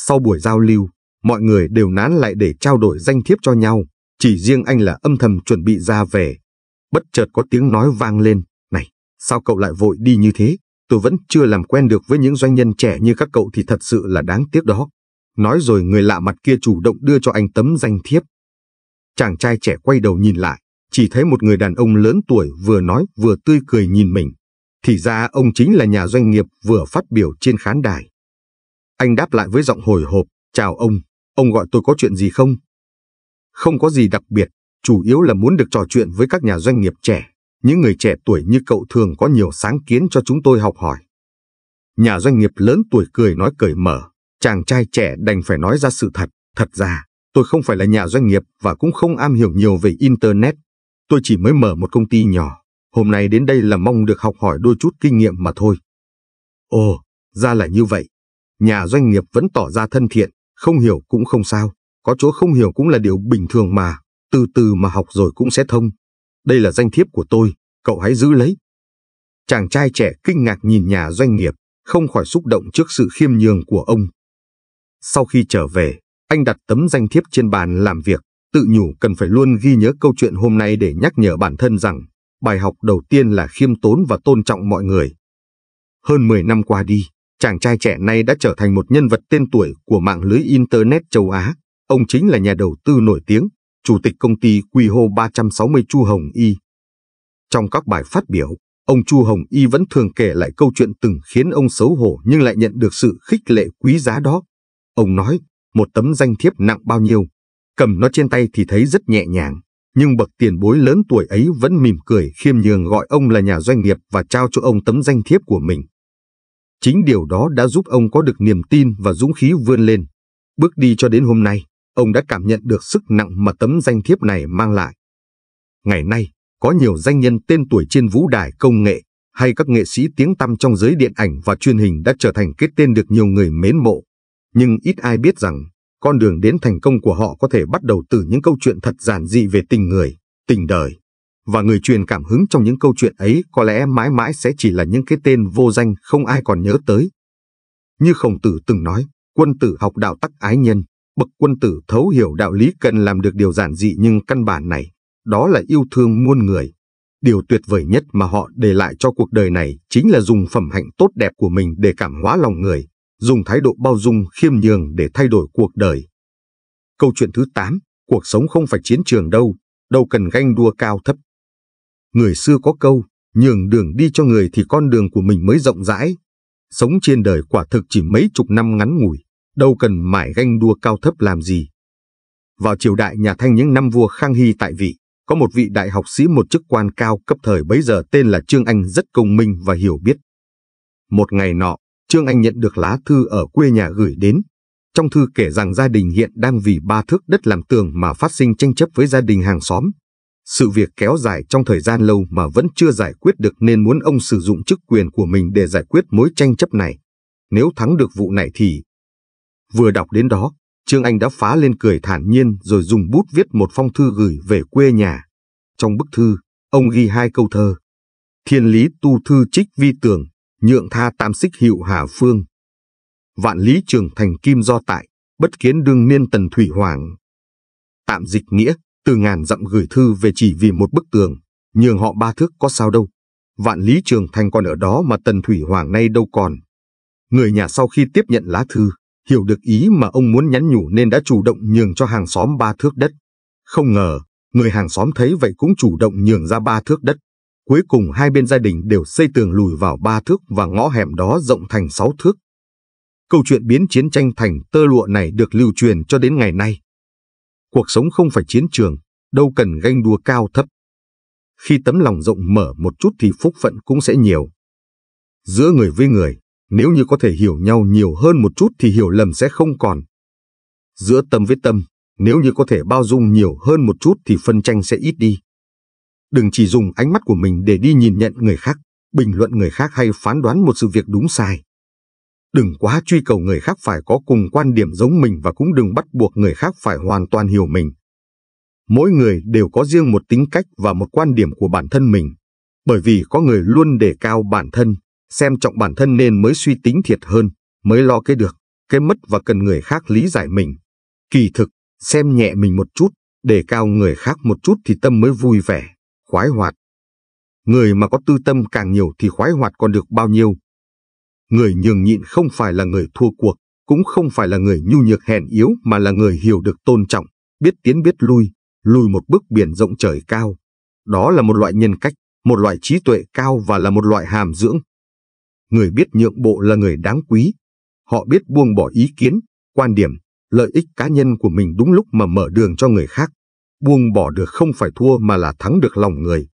Sau buổi giao lưu, mọi người đều nán lại để trao đổi danh thiếp cho nhau, chỉ riêng anh là âm thầm chuẩn bị ra về. Bất chợt có tiếng nói vang lên, này, sao cậu lại vội đi như thế? Tôi vẫn chưa làm quen được với những doanh nhân trẻ như các cậu thì thật sự là đáng tiếc đó. Nói rồi người lạ mặt kia chủ động đưa cho anh tấm danh thiếp. Chàng trai trẻ quay đầu nhìn lại, chỉ thấy một người đàn ông lớn tuổi vừa nói vừa tươi cười nhìn mình. Thì ra ông chính là nhà doanh nghiệp vừa phát biểu trên khán đài. Anh đáp lại với giọng hồi hộp, chào ông, ông gọi tôi có chuyện gì không? Không có gì đặc biệt, chủ yếu là muốn được trò chuyện với các nhà doanh nghiệp trẻ. Những người trẻ tuổi như cậu thường có nhiều sáng kiến cho chúng tôi học hỏi. Nhà doanh nghiệp lớn tuổi cười nói cởi mở. Chàng trai trẻ đành phải nói ra sự thật. Thật ra, tôi không phải là nhà doanh nghiệp và cũng không am hiểu nhiều về Internet. Tôi chỉ mới mở một công ty nhỏ. Hôm nay đến đây là mong được học hỏi đôi chút kinh nghiệm mà thôi. Ồ, ra là như vậy. Nhà doanh nghiệp vẫn tỏ ra thân thiện, không hiểu cũng không sao. Có chỗ không hiểu cũng là điều bình thường mà, từ từ mà học rồi cũng sẽ thông. Đây là danh thiếp của tôi, cậu hãy giữ lấy. Chàng trai trẻ kinh ngạc nhìn nhà doanh nghiệp, không khỏi xúc động trước sự khiêm nhường của ông. Sau khi trở về, anh đặt tấm danh thiếp trên bàn làm việc, tự nhủ cần phải luôn ghi nhớ câu chuyện hôm nay để nhắc nhở bản thân rằng bài học đầu tiên là khiêm tốn và tôn trọng mọi người. Hơn 10 năm qua đi, chàng trai trẻ này đã trở thành một nhân vật tên tuổi của mạng lưới Internet châu Á. Ông chính là nhà đầu tư nổi tiếng, chủ tịch công ty Quy Hô 360 Chu Hồng Y. Trong các bài phát biểu, ông Chu Hồng Y vẫn thường kể lại câu chuyện từng khiến ông xấu hổ nhưng lại nhận được sự khích lệ quý giá đó. Ông nói, một tấm danh thiếp nặng bao nhiêu. Cầm nó trên tay thì thấy rất nhẹ nhàng, nhưng bậc tiền bối lớn tuổi ấy vẫn mỉm cười khiêm nhường gọi ông là nhà doanh nghiệp và trao cho ông tấm danh thiếp của mình. Chính điều đó đã giúp ông có được niềm tin và dũng khí vươn lên. Bước đi cho đến hôm nay, ông đã cảm nhận được sức nặng mà tấm danh thiếp này mang lại. Ngày nay, có nhiều danh nhân tên tuổi trên vũ đài công nghệ hay các nghệ sĩ tiếng tăm trong giới điện ảnh và truyền hình đã trở thành cái tên được nhiều người mến mộ nhưng ít ai biết rằng con đường đến thành công của họ có thể bắt đầu từ những câu chuyện thật giản dị về tình người, tình đời. Và người truyền cảm hứng trong những câu chuyện ấy có lẽ mãi mãi sẽ chỉ là những cái tên vô danh không ai còn nhớ tới. Như Khổng Tử từng nói, quân tử học đạo tắc ái nhân, bậc quân tử thấu hiểu đạo lý cần làm được điều giản dị nhưng căn bản này, đó là yêu thương muôn người. Điều tuyệt vời nhất mà họ để lại cho cuộc đời này chính là dùng phẩm hạnh tốt đẹp của mình để cảm hóa lòng người, dùng thái độ bao dung khiêm nhường để thay đổi cuộc đời. Câu chuyện thứ 8, cuộc sống không phải chiến trường đâu, đâu cần ganh đua cao thấp. Người xưa có câu, nhường đường đi cho người thì con đường của mình mới rộng rãi. Sống trên đời quả thực chỉ mấy chục năm ngắn ngủi, đâu cần mãi ganh đua cao thấp làm gì. Vào triều đại nhà Thanh những năm vua Khang Hy tại vị, có một vị đại học sĩ một chức quan cao cấp thời bấy giờ tên là Trương Anh rất công minh và hiểu biết. Một ngày nọ, Trương Anh nhận được lá thư ở quê nhà gửi đến. Trong thư kể rằng gia đình hiện đang vì ba thước đất làm tường mà phát sinh tranh chấp với gia đình hàng xóm. Sự việc kéo dài trong thời gian lâu mà vẫn chưa giải quyết được nên muốn ông sử dụng chức quyền của mình để giải quyết mối tranh chấp này. Nếu thắng được vụ này thì... Vừa đọc đến đó, Trương Anh đã phá lên cười thản nhiên rồi dùng bút viết một phong thư gửi về quê nhà. Trong bức thư, ông ghi hai câu thơ. Thiên lý tu thư trích vi tường, nhượng tha tam xích hiệu hà phương. Vạn lý trường thành kim do tại, bất kiến đương niên tần thủy hoàng. Tạm dịch nghĩa, từ ngàn dặm gửi thư về chỉ vì một bức tường, nhường họ ba thước có sao đâu. Vạn lý trường thành còn ở đó mà tần thủy hoàng nay đâu còn. Người nhà sau khi tiếp nhận lá thư, hiểu được ý mà ông muốn nhắn nhủ nên đã chủ động nhường cho hàng xóm ba thước đất. Không ngờ, người hàng xóm thấy vậy cũng chủ động nhường ra ba thước đất. Cuối cùng hai bên gia đình đều xây tường lùi vào ba thước và ngõ hẻm đó rộng thành sáu thước. Câu chuyện biến chiến tranh thành tơ lụa này được lưu truyền cho đến ngày nay. Cuộc sống không phải chiến trường, đâu cần ganh đua cao thấp. Khi tấm lòng rộng mở một chút thì phúc phận cũng sẽ nhiều. Giữa người với người, nếu như có thể hiểu nhau nhiều hơn một chút thì hiểu lầm sẽ không còn. Giữa tâm với tâm, nếu như có thể bao dung nhiều hơn một chút thì phân tranh sẽ ít đi. Đừng chỉ dùng ánh mắt của mình để đi nhìn nhận người khác, bình luận người khác hay phán đoán một sự việc đúng sai. Đừng quá truy cầu người khác phải có cùng quan điểm giống mình và cũng đừng bắt buộc người khác phải hoàn toàn hiểu mình. Mỗi người đều có riêng một tính cách và một quan điểm của bản thân mình, bởi vì có người luôn đề cao bản thân, xem trọng bản thân nên mới suy tính thiệt hơn, mới lo cái được, cái mất và cần người khác lý giải mình. Kỳ thực, xem nhẹ mình một chút, đề cao người khác một chút thì tâm mới vui vẻ khoái hoạt. Người mà có tư tâm càng nhiều thì khoái hoạt còn được bao nhiêu. Người nhường nhịn không phải là người thua cuộc, cũng không phải là người nhu nhược hèn yếu mà là người hiểu được tôn trọng, biết tiến biết lui, lùi một bước biển rộng trời cao. Đó là một loại nhân cách, một loại trí tuệ cao và là một loại hàm dưỡng. Người biết nhượng bộ là người đáng quý. Họ biết buông bỏ ý kiến, quan điểm, lợi ích cá nhân của mình đúng lúc mà mở đường cho người khác buông bỏ được không phải thua mà là thắng được lòng người.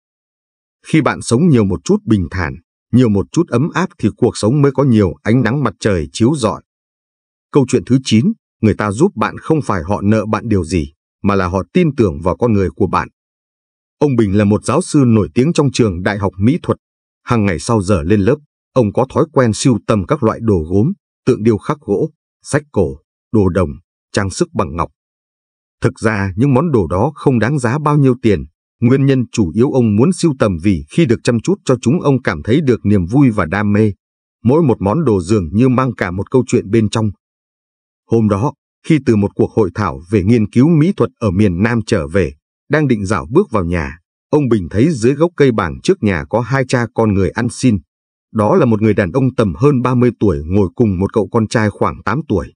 Khi bạn sống nhiều một chút bình thản, nhiều một chút ấm áp thì cuộc sống mới có nhiều ánh nắng mặt trời chiếu rọi. Câu chuyện thứ 9, người ta giúp bạn không phải họ nợ bạn điều gì, mà là họ tin tưởng vào con người của bạn. Ông Bình là một giáo sư nổi tiếng trong trường Đại học Mỹ thuật. Hàng ngày sau giờ lên lớp, ông có thói quen siêu tầm các loại đồ gốm, tượng điêu khắc gỗ, sách cổ, đồ đồng, trang sức bằng ngọc, Thực ra những món đồ đó không đáng giá bao nhiêu tiền. Nguyên nhân chủ yếu ông muốn siêu tầm vì khi được chăm chút cho chúng ông cảm thấy được niềm vui và đam mê. Mỗi một món đồ dường như mang cả một câu chuyện bên trong. Hôm đó, khi từ một cuộc hội thảo về nghiên cứu mỹ thuật ở miền Nam trở về, đang định dạo bước vào nhà, ông Bình thấy dưới gốc cây bảng trước nhà có hai cha con người ăn xin. Đó là một người đàn ông tầm hơn 30 tuổi ngồi cùng một cậu con trai khoảng 8 tuổi.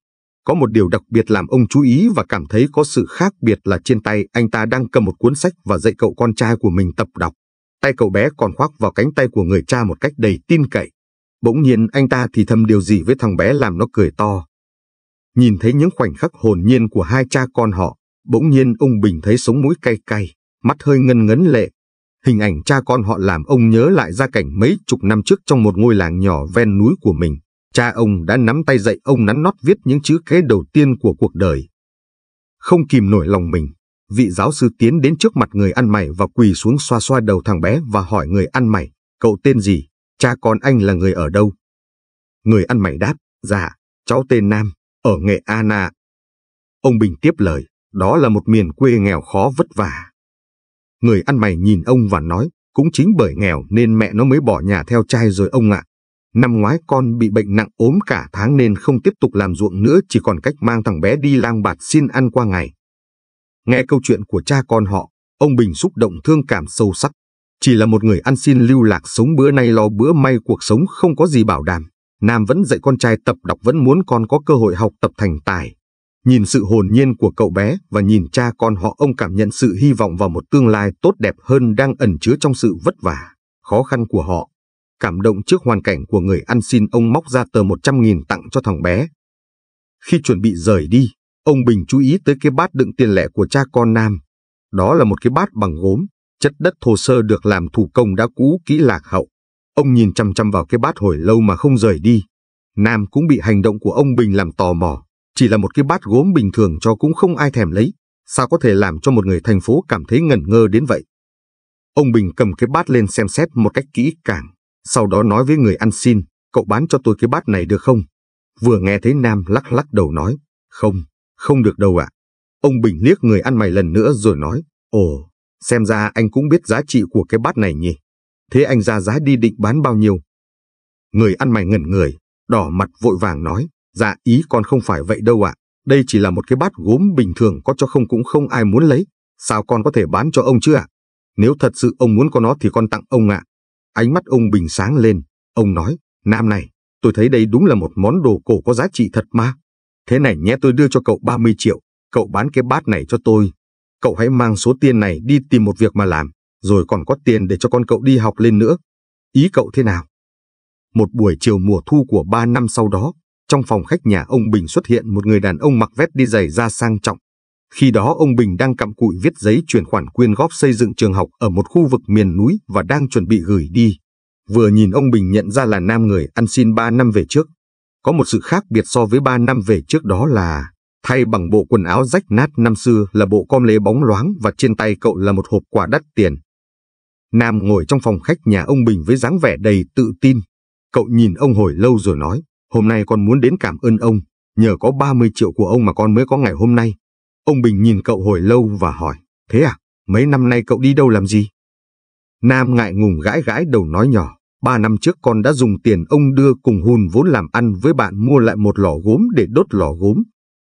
Có một điều đặc biệt làm ông chú ý và cảm thấy có sự khác biệt là trên tay anh ta đang cầm một cuốn sách và dạy cậu con trai của mình tập đọc. Tay cậu bé còn khoác vào cánh tay của người cha một cách đầy tin cậy. Bỗng nhiên anh ta thì thầm điều gì với thằng bé làm nó cười to. Nhìn thấy những khoảnh khắc hồn nhiên của hai cha con họ, bỗng nhiên ông Bình thấy sống mũi cay cay, mắt hơi ngân ngấn lệ. Hình ảnh cha con họ làm ông nhớ lại ra cảnh mấy chục năm trước trong một ngôi làng nhỏ ven núi của mình. Cha ông đã nắm tay dạy ông nắn nót viết những chữ cái đầu tiên của cuộc đời. Không kìm nổi lòng mình, vị giáo sư tiến đến trước mặt người ăn mày và quỳ xuống xoa xoa đầu thằng bé và hỏi người ăn mày, cậu tên gì, cha con anh là người ở đâu? Người ăn mày đáp, dạ, cháu tên Nam, ở Nghệ An ạ. Ông Bình tiếp lời, đó là một miền quê nghèo khó vất vả. Người ăn mày nhìn ông và nói, cũng chính bởi nghèo nên mẹ nó mới bỏ nhà theo trai rồi ông ạ. À. Năm ngoái con bị bệnh nặng ốm cả tháng nên không tiếp tục làm ruộng nữa chỉ còn cách mang thằng bé đi lang bạt xin ăn qua ngày. Nghe câu chuyện của cha con họ, ông Bình xúc động thương cảm sâu sắc. Chỉ là một người ăn xin lưu lạc sống bữa nay lo bữa may cuộc sống không có gì bảo đảm. Nam vẫn dạy con trai tập đọc vẫn muốn con có cơ hội học tập thành tài. Nhìn sự hồn nhiên của cậu bé và nhìn cha con họ ông cảm nhận sự hy vọng vào một tương lai tốt đẹp hơn đang ẩn chứa trong sự vất vả, khó khăn của họ cảm động trước hoàn cảnh của người ăn xin ông móc ra tờ 100.000 tặng cho thằng bé. Khi chuẩn bị rời đi, ông Bình chú ý tới cái bát đựng tiền lẻ của cha con Nam. Đó là một cái bát bằng gốm, chất đất thô sơ được làm thủ công đã cũ kỹ lạc hậu. Ông nhìn chăm chăm vào cái bát hồi lâu mà không rời đi. Nam cũng bị hành động của ông Bình làm tò mò. Chỉ là một cái bát gốm bình thường cho cũng không ai thèm lấy. Sao có thể làm cho một người thành phố cảm thấy ngẩn ngơ đến vậy? Ông Bình cầm cái bát lên xem xét một cách kỹ càng sau đó nói với người ăn xin, cậu bán cho tôi cái bát này được không? Vừa nghe thấy Nam lắc lắc đầu nói, không, không được đâu ạ. Ông Bình liếc người ăn mày lần nữa rồi nói, ồ, xem ra anh cũng biết giá trị của cái bát này nhỉ. Thế anh ra giá đi định bán bao nhiêu? Người ăn mày ngẩn người, đỏ mặt vội vàng nói, dạ ý con không phải vậy đâu ạ. Đây chỉ là một cái bát gốm bình thường có cho không cũng không ai muốn lấy. Sao con có thể bán cho ông chứ ạ? Nếu thật sự ông muốn có nó thì con tặng ông ạ. Ánh mắt ông Bình sáng lên, ông nói, Nam này, tôi thấy đây đúng là một món đồ cổ có giá trị thật mà. Thế này nhé tôi đưa cho cậu 30 triệu, cậu bán cái bát này cho tôi. Cậu hãy mang số tiền này đi tìm một việc mà làm, rồi còn có tiền để cho con cậu đi học lên nữa. Ý cậu thế nào? Một buổi chiều mùa thu của ba năm sau đó, trong phòng khách nhà ông Bình xuất hiện một người đàn ông mặc vest đi giày da sang trọng, khi đó ông Bình đang cặm cụi viết giấy chuyển khoản quyên góp xây dựng trường học ở một khu vực miền núi và đang chuẩn bị gửi đi. Vừa nhìn ông Bình nhận ra là nam người ăn xin 3 năm về trước. Có một sự khác biệt so với 3 năm về trước đó là thay bằng bộ quần áo rách nát năm xưa là bộ com lê bóng loáng và trên tay cậu là một hộp quà đắt tiền. Nam ngồi trong phòng khách nhà ông Bình với dáng vẻ đầy tự tin. Cậu nhìn ông hồi lâu rồi nói, hôm nay con muốn đến cảm ơn ông, nhờ có 30 triệu của ông mà con mới có ngày hôm nay. Ông Bình nhìn cậu hồi lâu và hỏi, thế à, mấy năm nay cậu đi đâu làm gì? Nam ngại ngùng gãi gãi đầu nói nhỏ, ba năm trước con đã dùng tiền ông đưa cùng hùn vốn làm ăn với bạn mua lại một lò gốm để đốt lò gốm.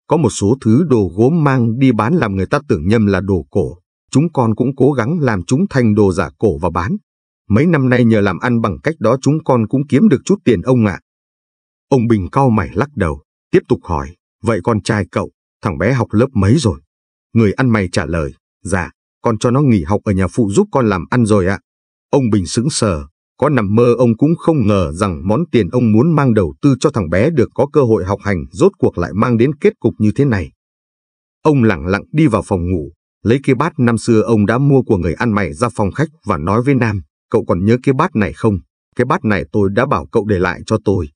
Có một số thứ đồ gốm mang đi bán làm người ta tưởng nhầm là đồ cổ. Chúng con cũng cố gắng làm chúng thành đồ giả cổ và bán. Mấy năm nay nhờ làm ăn bằng cách đó chúng con cũng kiếm được chút tiền ông ạ. Ông Bình cau mày lắc đầu, tiếp tục hỏi, vậy con trai cậu, thằng bé học lớp mấy rồi? Người ăn mày trả lời, dạ, con cho nó nghỉ học ở nhà phụ giúp con làm ăn rồi ạ. Ông Bình sững sờ, có nằm mơ ông cũng không ngờ rằng món tiền ông muốn mang đầu tư cho thằng bé được có cơ hội học hành rốt cuộc lại mang đến kết cục như thế này. Ông lặng lặng đi vào phòng ngủ, lấy cái bát năm xưa ông đã mua của người ăn mày ra phòng khách và nói với Nam, cậu còn nhớ cái bát này không? Cái bát này tôi đã bảo cậu để lại cho tôi.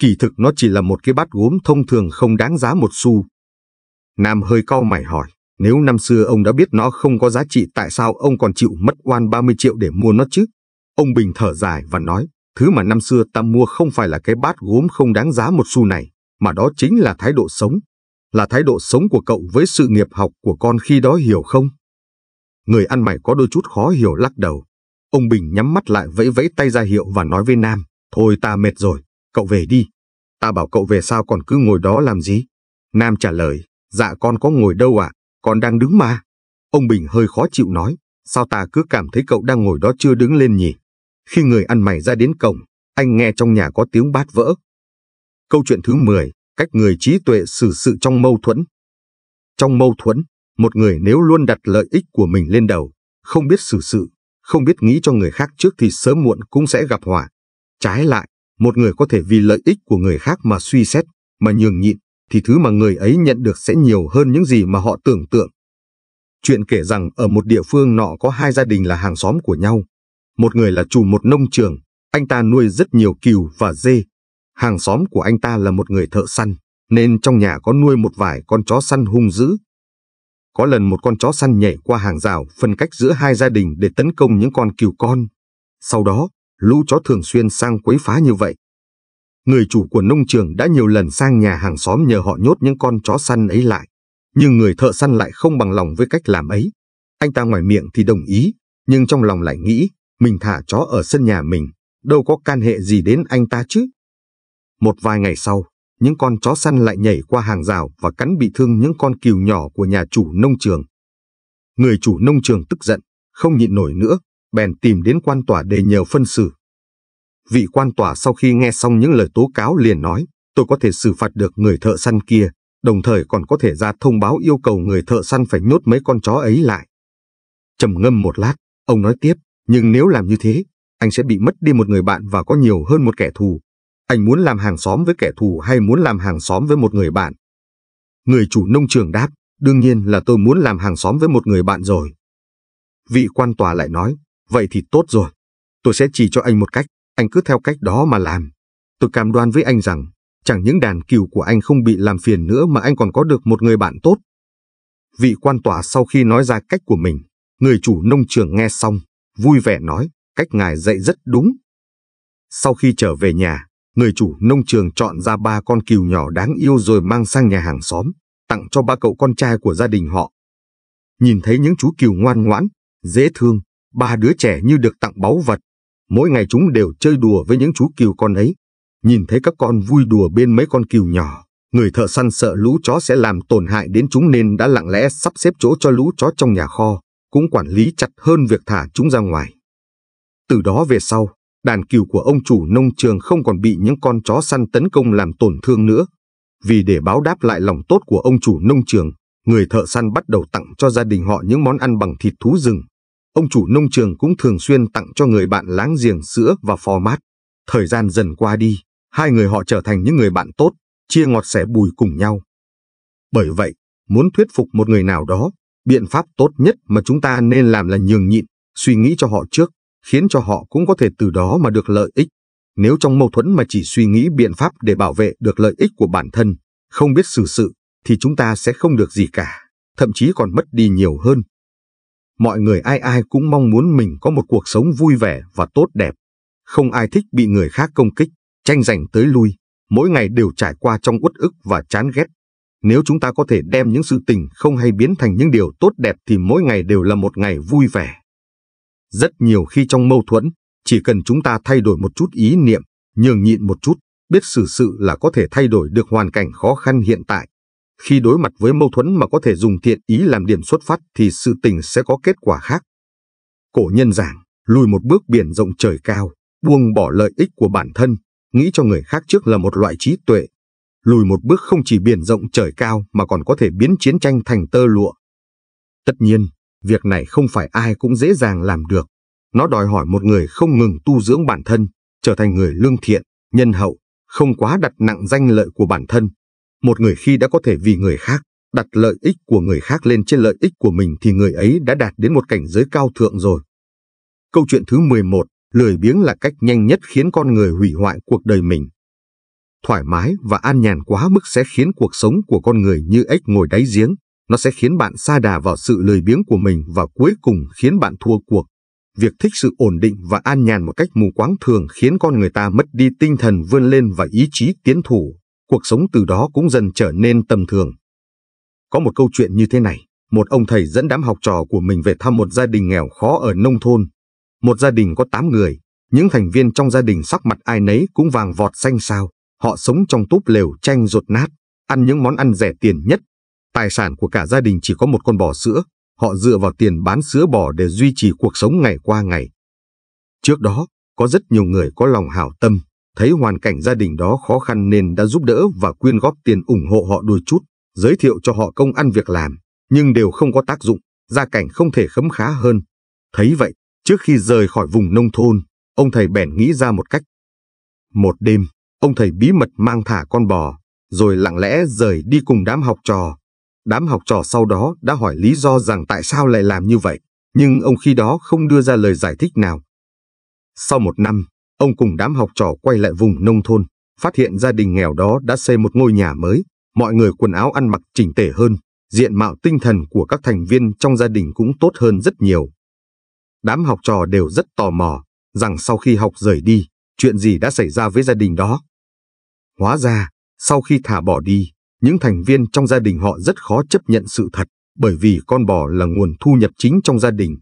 Kỳ thực nó chỉ là một cái bát gốm thông thường không đáng giá một xu, Nam hơi cau mày hỏi, nếu năm xưa ông đã biết nó không có giá trị tại sao ông còn chịu mất oan 30 triệu để mua nó chứ? Ông Bình thở dài và nói, thứ mà năm xưa ta mua không phải là cái bát gốm không đáng giá một xu này, mà đó chính là thái độ sống. Là thái độ sống của cậu với sự nghiệp học của con khi đó hiểu không? Người ăn mày có đôi chút khó hiểu lắc đầu. Ông Bình nhắm mắt lại vẫy vẫy tay ra hiệu và nói với Nam, thôi ta mệt rồi, cậu về đi. Ta bảo cậu về sao còn cứ ngồi đó làm gì? Nam trả lời, Dạ con có ngồi đâu à, con đang đứng mà. Ông Bình hơi khó chịu nói, sao ta cứ cảm thấy cậu đang ngồi đó chưa đứng lên nhỉ. Khi người ăn mày ra đến cổng, anh nghe trong nhà có tiếng bát vỡ. Câu chuyện thứ 10, cách người trí tuệ xử sự trong mâu thuẫn. Trong mâu thuẫn, một người nếu luôn đặt lợi ích của mình lên đầu, không biết xử sự, không biết nghĩ cho người khác trước thì sớm muộn cũng sẽ gặp họa. Trái lại, một người có thể vì lợi ích của người khác mà suy xét, mà nhường nhịn, thì thứ mà người ấy nhận được sẽ nhiều hơn những gì mà họ tưởng tượng. Chuyện kể rằng ở một địa phương nọ có hai gia đình là hàng xóm của nhau. Một người là chủ một nông trường, anh ta nuôi rất nhiều cừu và dê. Hàng xóm của anh ta là một người thợ săn, nên trong nhà có nuôi một vài con chó săn hung dữ. Có lần một con chó săn nhảy qua hàng rào phân cách giữa hai gia đình để tấn công những con cừu con. Sau đó, lũ chó thường xuyên sang quấy phá như vậy người chủ của nông trường đã nhiều lần sang nhà hàng xóm nhờ họ nhốt những con chó săn ấy lại. Nhưng người thợ săn lại không bằng lòng với cách làm ấy. Anh ta ngoài miệng thì đồng ý, nhưng trong lòng lại nghĩ, mình thả chó ở sân nhà mình, đâu có can hệ gì đến anh ta chứ. Một vài ngày sau, những con chó săn lại nhảy qua hàng rào và cắn bị thương những con cừu nhỏ của nhà chủ nông trường. Người chủ nông trường tức giận, không nhịn nổi nữa, bèn tìm đến quan tòa để nhờ phân xử. Vị quan tòa sau khi nghe xong những lời tố cáo liền nói, tôi có thể xử phạt được người thợ săn kia, đồng thời còn có thể ra thông báo yêu cầu người thợ săn phải nhốt mấy con chó ấy lại. trầm ngâm một lát, ông nói tiếp, nhưng nếu làm như thế, anh sẽ bị mất đi một người bạn và có nhiều hơn một kẻ thù. Anh muốn làm hàng xóm với kẻ thù hay muốn làm hàng xóm với một người bạn? Người chủ nông trường đáp, đương nhiên là tôi muốn làm hàng xóm với một người bạn rồi. Vị quan tòa lại nói, vậy thì tốt rồi, tôi sẽ chỉ cho anh một cách. Anh cứ theo cách đó mà làm. Tôi cam đoan với anh rằng, chẳng những đàn cừu của anh không bị làm phiền nữa mà anh còn có được một người bạn tốt. Vị quan tòa sau khi nói ra cách của mình, người chủ nông trường nghe xong, vui vẻ nói, cách ngài dạy rất đúng. Sau khi trở về nhà, người chủ nông trường chọn ra ba con cừu nhỏ đáng yêu rồi mang sang nhà hàng xóm, tặng cho ba cậu con trai của gia đình họ. Nhìn thấy những chú cừu ngoan ngoãn, dễ thương, ba đứa trẻ như được tặng báu vật, Mỗi ngày chúng đều chơi đùa với những chú cừu con ấy. Nhìn thấy các con vui đùa bên mấy con cừu nhỏ, người thợ săn sợ lũ chó sẽ làm tổn hại đến chúng nên đã lặng lẽ sắp xếp chỗ cho lũ chó trong nhà kho, cũng quản lý chặt hơn việc thả chúng ra ngoài. Từ đó về sau, đàn cừu của ông chủ nông trường không còn bị những con chó săn tấn công làm tổn thương nữa. Vì để báo đáp lại lòng tốt của ông chủ nông trường, người thợ săn bắt đầu tặng cho gia đình họ những món ăn bằng thịt thú rừng, ông chủ nông trường cũng thường xuyên tặng cho người bạn láng giềng sữa và phò mát. Thời gian dần qua đi, hai người họ trở thành những người bạn tốt, chia ngọt sẻ bùi cùng nhau. Bởi vậy, muốn thuyết phục một người nào đó, biện pháp tốt nhất mà chúng ta nên làm là nhường nhịn, suy nghĩ cho họ trước, khiến cho họ cũng có thể từ đó mà được lợi ích. Nếu trong mâu thuẫn mà chỉ suy nghĩ biện pháp để bảo vệ được lợi ích của bản thân, không biết xử sự, thì chúng ta sẽ không được gì cả, thậm chí còn mất đi nhiều hơn mọi người ai ai cũng mong muốn mình có một cuộc sống vui vẻ và tốt đẹp. Không ai thích bị người khác công kích, tranh giành tới lui, mỗi ngày đều trải qua trong uất ức và chán ghét. Nếu chúng ta có thể đem những sự tình không hay biến thành những điều tốt đẹp thì mỗi ngày đều là một ngày vui vẻ. Rất nhiều khi trong mâu thuẫn, chỉ cần chúng ta thay đổi một chút ý niệm, nhường nhịn một chút, biết xử sự là có thể thay đổi được hoàn cảnh khó khăn hiện tại. Khi đối mặt với mâu thuẫn mà có thể dùng thiện ý làm điểm xuất phát thì sự tình sẽ có kết quả khác. Cổ nhân giảng, lùi một bước biển rộng trời cao, buông bỏ lợi ích của bản thân, nghĩ cho người khác trước là một loại trí tuệ. Lùi một bước không chỉ biển rộng trời cao mà còn có thể biến chiến tranh thành tơ lụa. Tất nhiên, việc này không phải ai cũng dễ dàng làm được. Nó đòi hỏi một người không ngừng tu dưỡng bản thân, trở thành người lương thiện, nhân hậu, không quá đặt nặng danh lợi của bản thân, một người khi đã có thể vì người khác, đặt lợi ích của người khác lên trên lợi ích của mình thì người ấy đã đạt đến một cảnh giới cao thượng rồi. Câu chuyện thứ 11, lười biếng là cách nhanh nhất khiến con người hủy hoại cuộc đời mình. Thoải mái và an nhàn quá mức sẽ khiến cuộc sống của con người như ếch ngồi đáy giếng, nó sẽ khiến bạn sa đà vào sự lười biếng của mình và cuối cùng khiến bạn thua cuộc. Việc thích sự ổn định và an nhàn một cách mù quáng thường khiến con người ta mất đi tinh thần vươn lên và ý chí tiến thủ cuộc sống từ đó cũng dần trở nên tầm thường. Có một câu chuyện như thế này, một ông thầy dẫn đám học trò của mình về thăm một gia đình nghèo khó ở nông thôn. Một gia đình có 8 người, những thành viên trong gia đình sắc mặt ai nấy cũng vàng vọt xanh xao, họ sống trong túp lều tranh rột nát, ăn những món ăn rẻ tiền nhất. Tài sản của cả gia đình chỉ có một con bò sữa, họ dựa vào tiền bán sữa bò để duy trì cuộc sống ngày qua ngày. Trước đó, có rất nhiều người có lòng hảo tâm, thấy hoàn cảnh gia đình đó khó khăn nên đã giúp đỡ và quyên góp tiền ủng hộ họ đôi chút, giới thiệu cho họ công ăn việc làm, nhưng đều không có tác dụng, gia cảnh không thể khấm khá hơn. Thấy vậy, trước khi rời khỏi vùng nông thôn, ông thầy bèn nghĩ ra một cách. Một đêm, ông thầy bí mật mang thả con bò, rồi lặng lẽ rời đi cùng đám học trò. Đám học trò sau đó đã hỏi lý do rằng tại sao lại làm như vậy, nhưng ông khi đó không đưa ra lời giải thích nào. Sau một năm, Ông cùng đám học trò quay lại vùng nông thôn, phát hiện gia đình nghèo đó đã xây một ngôi nhà mới, mọi người quần áo ăn mặc chỉnh tề hơn, diện mạo tinh thần của các thành viên trong gia đình cũng tốt hơn rất nhiều. Đám học trò đều rất tò mò rằng sau khi học rời đi, chuyện gì đã xảy ra với gia đình đó. Hóa ra, sau khi thả bỏ đi, những thành viên trong gia đình họ rất khó chấp nhận sự thật, bởi vì con bò là nguồn thu nhập chính trong gia đình.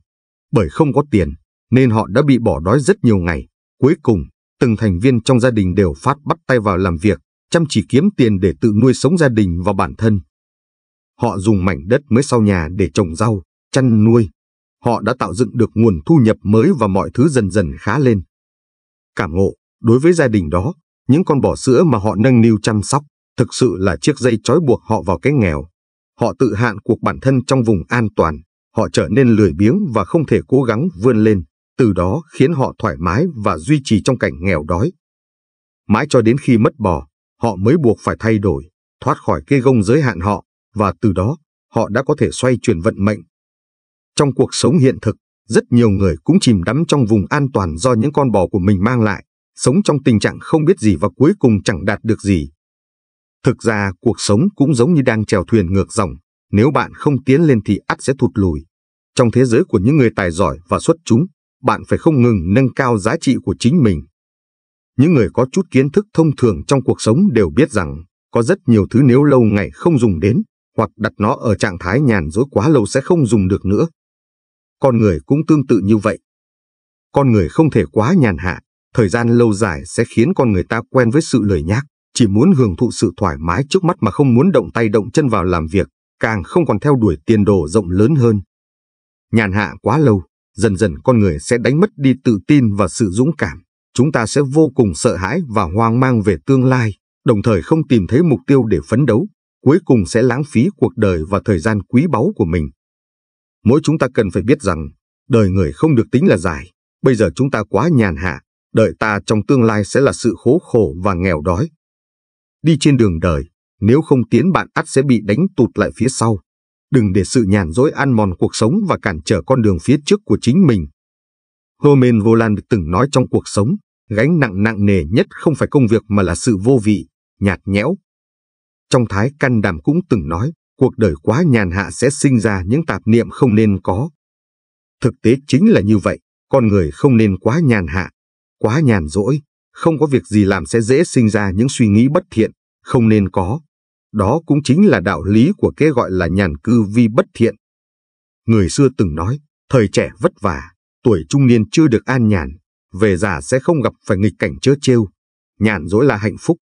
Bởi không có tiền, nên họ đã bị bỏ đói rất nhiều ngày. Cuối cùng, từng thành viên trong gia đình đều phát bắt tay vào làm việc, chăm chỉ kiếm tiền để tự nuôi sống gia đình và bản thân. Họ dùng mảnh đất mới sau nhà để trồng rau, chăn nuôi. Họ đã tạo dựng được nguồn thu nhập mới và mọi thứ dần dần khá lên. Cảm ngộ, đối với gia đình đó, những con bò sữa mà họ nâng niu chăm sóc, thực sự là chiếc dây trói buộc họ vào cái nghèo. Họ tự hạn cuộc bản thân trong vùng an toàn, họ trở nên lười biếng và không thể cố gắng vươn lên từ đó khiến họ thoải mái và duy trì trong cảnh nghèo đói. Mãi cho đến khi mất bò, họ mới buộc phải thay đổi, thoát khỏi cây gông giới hạn họ, và từ đó họ đã có thể xoay chuyển vận mệnh. Trong cuộc sống hiện thực, rất nhiều người cũng chìm đắm trong vùng an toàn do những con bò của mình mang lại, sống trong tình trạng không biết gì và cuối cùng chẳng đạt được gì. Thực ra, cuộc sống cũng giống như đang chèo thuyền ngược dòng, nếu bạn không tiến lên thì ắt sẽ thụt lùi. Trong thế giới của những người tài giỏi và xuất chúng, bạn phải không ngừng nâng cao giá trị của chính mình. Những người có chút kiến thức thông thường trong cuộc sống đều biết rằng có rất nhiều thứ nếu lâu ngày không dùng đến hoặc đặt nó ở trạng thái nhàn rỗi quá lâu sẽ không dùng được nữa. Con người cũng tương tự như vậy. Con người không thể quá nhàn hạ, thời gian lâu dài sẽ khiến con người ta quen với sự lười nhác, chỉ muốn hưởng thụ sự thoải mái trước mắt mà không muốn động tay động chân vào làm việc, càng không còn theo đuổi tiền đồ rộng lớn hơn. Nhàn hạ quá lâu, dần dần con người sẽ đánh mất đi tự tin và sự dũng cảm. Chúng ta sẽ vô cùng sợ hãi và hoang mang về tương lai, đồng thời không tìm thấy mục tiêu để phấn đấu, cuối cùng sẽ lãng phí cuộc đời và thời gian quý báu của mình. Mỗi chúng ta cần phải biết rằng, đời người không được tính là dài, bây giờ chúng ta quá nhàn hạ, đợi ta trong tương lai sẽ là sự khổ khổ và nghèo đói. Đi trên đường đời, nếu không tiến bạn ắt sẽ bị đánh tụt lại phía sau, đừng để sự nhàn rỗi ăn mòn cuộc sống và cản trở con đường phía trước của chính mình. Romain Volan từng nói trong cuộc sống, gánh nặng nặng nề nhất không phải công việc mà là sự vô vị, nhạt nhẽo. Trong Thái Can Đàm cũng từng nói, cuộc đời quá nhàn hạ sẽ sinh ra những tạp niệm không nên có. Thực tế chính là như vậy, con người không nên quá nhàn hạ, quá nhàn rỗi, không có việc gì làm sẽ dễ sinh ra những suy nghĩ bất thiện, không nên có. Đó cũng chính là đạo lý của cái gọi là nhàn cư vi bất thiện. Người xưa từng nói, thời trẻ vất vả, tuổi trung niên chưa được an nhàn, về già sẽ không gặp phải nghịch cảnh chớ trêu. Nhàn dỗi là hạnh phúc,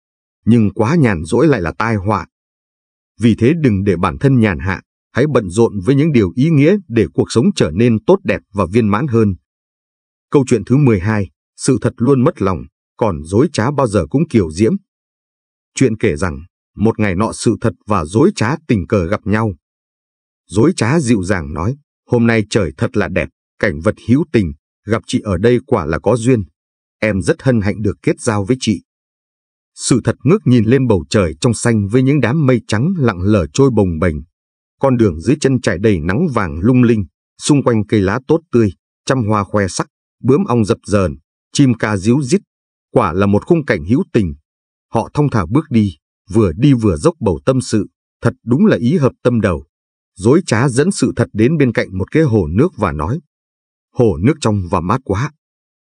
nhưng quá nhàn dỗi lại là tai họa. Vì thế đừng để bản thân nhàn hạ, hãy bận rộn với những điều ý nghĩa để cuộc sống trở nên tốt đẹp và viên mãn hơn. Câu chuyện thứ 12, sự thật luôn mất lòng, còn dối trá bao giờ cũng kiểu diễm. Chuyện kể rằng, một ngày nọ sự thật và dối trá tình cờ gặp nhau. Dối trá dịu dàng nói, hôm nay trời thật là đẹp, cảnh vật hữu tình, gặp chị ở đây quả là có duyên. Em rất hân hạnh được kết giao với chị. Sự thật ngước nhìn lên bầu trời trong xanh với những đám mây trắng lặng lờ trôi bồng bềnh. Con đường dưới chân trải đầy nắng vàng lung linh, xung quanh cây lá tốt tươi, trăm hoa khoe sắc, bướm ong dập dờn, chim ca díu dít. Quả là một khung cảnh hữu tình. Họ thông thả bước đi, vừa đi vừa dốc bầu tâm sự, thật đúng là ý hợp tâm đầu. Dối trá dẫn sự thật đến bên cạnh một cái hồ nước và nói, hồ nước trong và mát quá,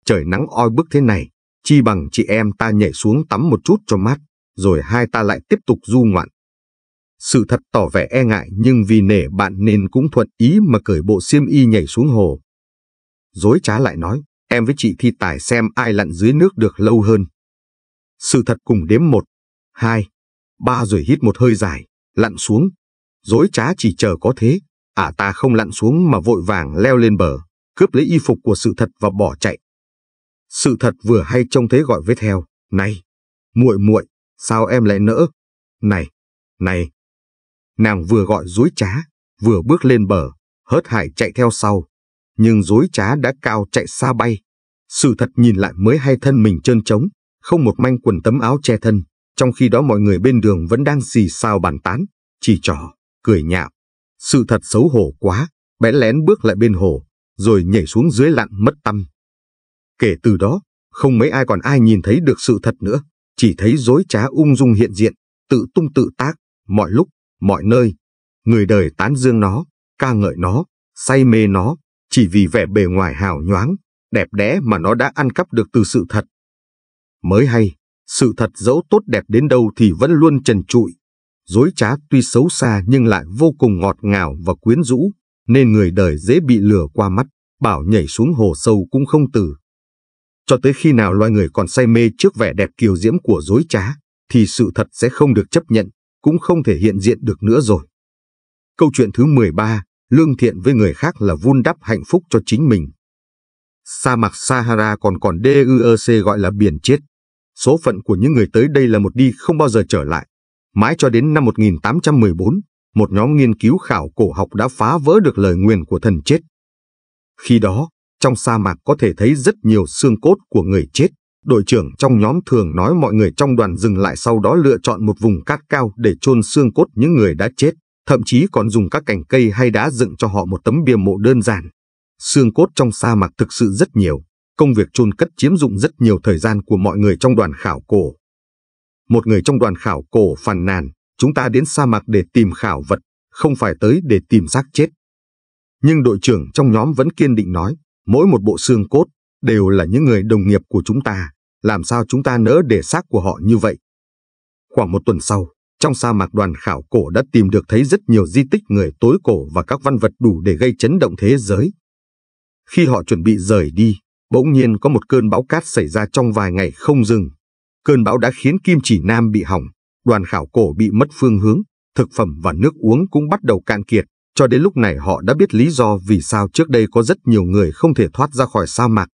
trời nắng oi bức thế này, chi bằng chị em ta nhảy xuống tắm một chút cho mát, rồi hai ta lại tiếp tục du ngoạn. Sự thật tỏ vẻ e ngại nhưng vì nể bạn nên cũng thuận ý mà cởi bộ xiêm y nhảy xuống hồ. Dối trá lại nói, em với chị thi tài xem ai lặn dưới nước được lâu hơn. Sự thật cùng đếm một, hai, Ba rồi hít một hơi dài, lặn xuống. Dối trá chỉ chờ có thế, ả à ta không lặn xuống mà vội vàng leo lên bờ, cướp lấy y phục của sự thật và bỏ chạy. Sự thật vừa hay trông thấy gọi với theo, này, muội muội, sao em lại nỡ? Này, này. Nàng vừa gọi dối trá, vừa bước lên bờ, hớt hải chạy theo sau. Nhưng dối trá đã cao chạy xa bay. Sự thật nhìn lại mới hay thân mình trơn trống, không một manh quần tấm áo che thân, trong khi đó mọi người bên đường vẫn đang xì xào bàn tán, chỉ trỏ, cười nhạo. Sự thật xấu hổ quá, bé lén bước lại bên hồ, rồi nhảy xuống dưới lặn mất tâm. Kể từ đó, không mấy ai còn ai nhìn thấy được sự thật nữa, chỉ thấy dối trá ung dung hiện diện, tự tung tự tác, mọi lúc, mọi nơi. Người đời tán dương nó, ca ngợi nó, say mê nó, chỉ vì vẻ bề ngoài hào nhoáng, đẹp đẽ mà nó đã ăn cắp được từ sự thật. Mới hay, sự thật dẫu tốt đẹp đến đâu thì vẫn luôn trần trụi. Dối trá tuy xấu xa nhưng lại vô cùng ngọt ngào và quyến rũ, nên người đời dễ bị lừa qua mắt, bảo nhảy xuống hồ sâu cũng không từ. Cho tới khi nào loài người còn say mê trước vẻ đẹp kiều diễm của dối trá, thì sự thật sẽ không được chấp nhận, cũng không thể hiện diện được nữa rồi. Câu chuyện thứ 13, lương thiện với người khác là vun đắp hạnh phúc cho chính mình. Sa mạc Sahara còn còn DUEC gọi là biển chết. Số phận của những người tới đây là một đi không bao giờ trở lại. Mãi cho đến năm 1814, một nhóm nghiên cứu khảo cổ học đã phá vỡ được lời nguyền của thần chết. Khi đó, trong sa mạc có thể thấy rất nhiều xương cốt của người chết. Đội trưởng trong nhóm thường nói mọi người trong đoàn dừng lại sau đó lựa chọn một vùng cát cao để chôn xương cốt những người đã chết, thậm chí còn dùng các cành cây hay đá dựng cho họ một tấm bia mộ đơn giản. Xương cốt trong sa mạc thực sự rất nhiều, Công việc chôn cất chiếm dụng rất nhiều thời gian của mọi người trong đoàn khảo cổ. Một người trong đoàn khảo cổ phàn nàn, chúng ta đến sa mạc để tìm khảo vật, không phải tới để tìm xác chết. Nhưng đội trưởng trong nhóm vẫn kiên định nói, mỗi một bộ xương cốt đều là những người đồng nghiệp của chúng ta, làm sao chúng ta nỡ để xác của họ như vậy. Khoảng một tuần sau, trong sa mạc đoàn khảo cổ đã tìm được thấy rất nhiều di tích người tối cổ và các văn vật đủ để gây chấn động thế giới. Khi họ chuẩn bị rời đi, Bỗng nhiên có một cơn bão cát xảy ra trong vài ngày không dừng. Cơn bão đã khiến Kim Chỉ Nam bị hỏng, đoàn khảo cổ bị mất phương hướng, thực phẩm và nước uống cũng bắt đầu cạn kiệt. Cho đến lúc này họ đã biết lý do vì sao trước đây có rất nhiều người không thể thoát ra khỏi sa mạc.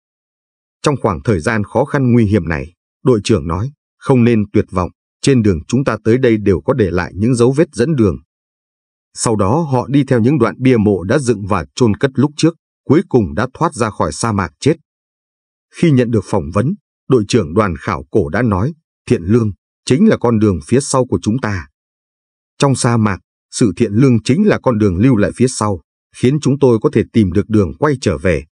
Trong khoảng thời gian khó khăn nguy hiểm này, đội trưởng nói, không nên tuyệt vọng, trên đường chúng ta tới đây đều có để lại những dấu vết dẫn đường. Sau đó họ đi theo những đoạn bia mộ đã dựng và chôn cất lúc trước, cuối cùng đã thoát ra khỏi sa mạc chết. Khi nhận được phỏng vấn, đội trưởng đoàn khảo cổ đã nói thiện lương chính là con đường phía sau của chúng ta. Trong sa mạc, sự thiện lương chính là con đường lưu lại phía sau, khiến chúng tôi có thể tìm được đường quay trở về.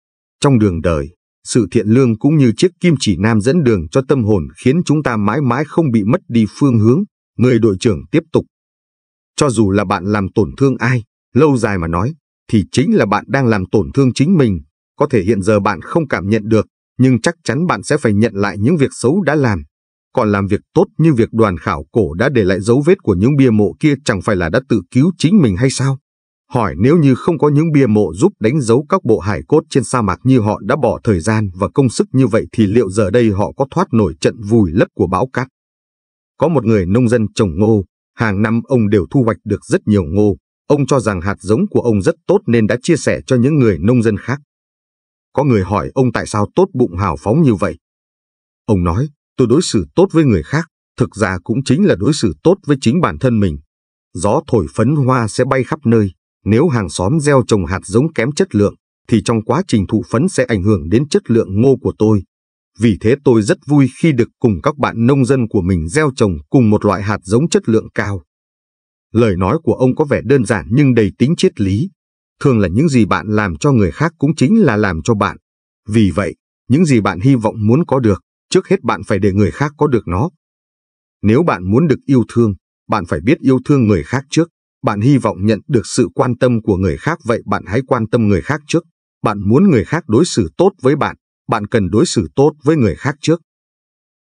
Trong đường đời, sự thiện lương cũng như chiếc kim chỉ nam dẫn đường cho tâm hồn khiến chúng ta mãi mãi không bị mất đi phương hướng, người đội trưởng tiếp tục. Cho dù là bạn làm tổn thương ai, lâu dài mà nói, thì chính là bạn đang làm tổn thương chính mình, có thể hiện giờ bạn không cảm nhận được, nhưng chắc chắn bạn sẽ phải nhận lại những việc xấu đã làm. Còn làm việc tốt như việc đoàn khảo cổ đã để lại dấu vết của những bia mộ kia chẳng phải là đã tự cứu chính mình hay sao? Hỏi nếu như không có những bia mộ giúp đánh dấu các bộ hải cốt trên sa mạc như họ đã bỏ thời gian và công sức như vậy thì liệu giờ đây họ có thoát nổi trận vùi lấp của bão cát? Có một người nông dân trồng ngô, hàng năm ông đều thu hoạch được rất nhiều ngô. Ông cho rằng hạt giống của ông rất tốt nên đã chia sẻ cho những người nông dân khác. Có người hỏi ông tại sao tốt bụng hào phóng như vậy. Ông nói, tôi đối xử tốt với người khác, thực ra cũng chính là đối xử tốt với chính bản thân mình. Gió thổi phấn hoa sẽ bay khắp nơi, nếu hàng xóm gieo trồng hạt giống kém chất lượng, thì trong quá trình thụ phấn sẽ ảnh hưởng đến chất lượng ngô của tôi. Vì thế tôi rất vui khi được cùng các bạn nông dân của mình gieo trồng cùng một loại hạt giống chất lượng cao. Lời nói của ông có vẻ đơn giản nhưng đầy tính triết lý, thường là những gì bạn làm cho người khác cũng chính là làm cho bạn. Vì vậy, những gì bạn hy vọng muốn có được, trước hết bạn phải để người khác có được nó. Nếu bạn muốn được yêu thương, bạn phải biết yêu thương người khác trước. Bạn hy vọng nhận được sự quan tâm của người khác vậy bạn hãy quan tâm người khác trước. Bạn muốn người khác đối xử tốt với bạn, bạn cần đối xử tốt với người khác trước.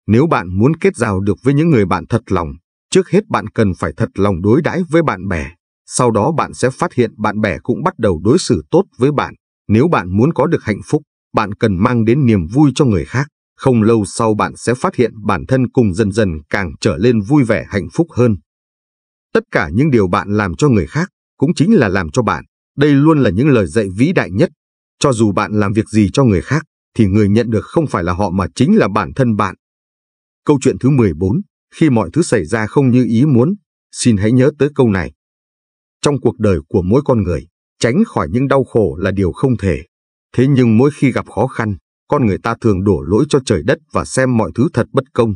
Nếu bạn muốn kết giao được với những người bạn thật lòng, trước hết bạn cần phải thật lòng đối đãi với bạn bè. Sau đó bạn sẽ phát hiện bạn bè cũng bắt đầu đối xử tốt với bạn. Nếu bạn muốn có được hạnh phúc, bạn cần mang đến niềm vui cho người khác. Không lâu sau bạn sẽ phát hiện bản thân cùng dần dần càng trở lên vui vẻ hạnh phúc hơn. Tất cả những điều bạn làm cho người khác cũng chính là làm cho bạn. Đây luôn là những lời dạy vĩ đại nhất. Cho dù bạn làm việc gì cho người khác, thì người nhận được không phải là họ mà chính là bản thân bạn. Câu chuyện thứ 14, khi mọi thứ xảy ra không như ý muốn, xin hãy nhớ tới câu này. Trong cuộc đời của mỗi con người, tránh khỏi những đau khổ là điều không thể. Thế nhưng mỗi khi gặp khó khăn, con người ta thường đổ lỗi cho trời đất và xem mọi thứ thật bất công.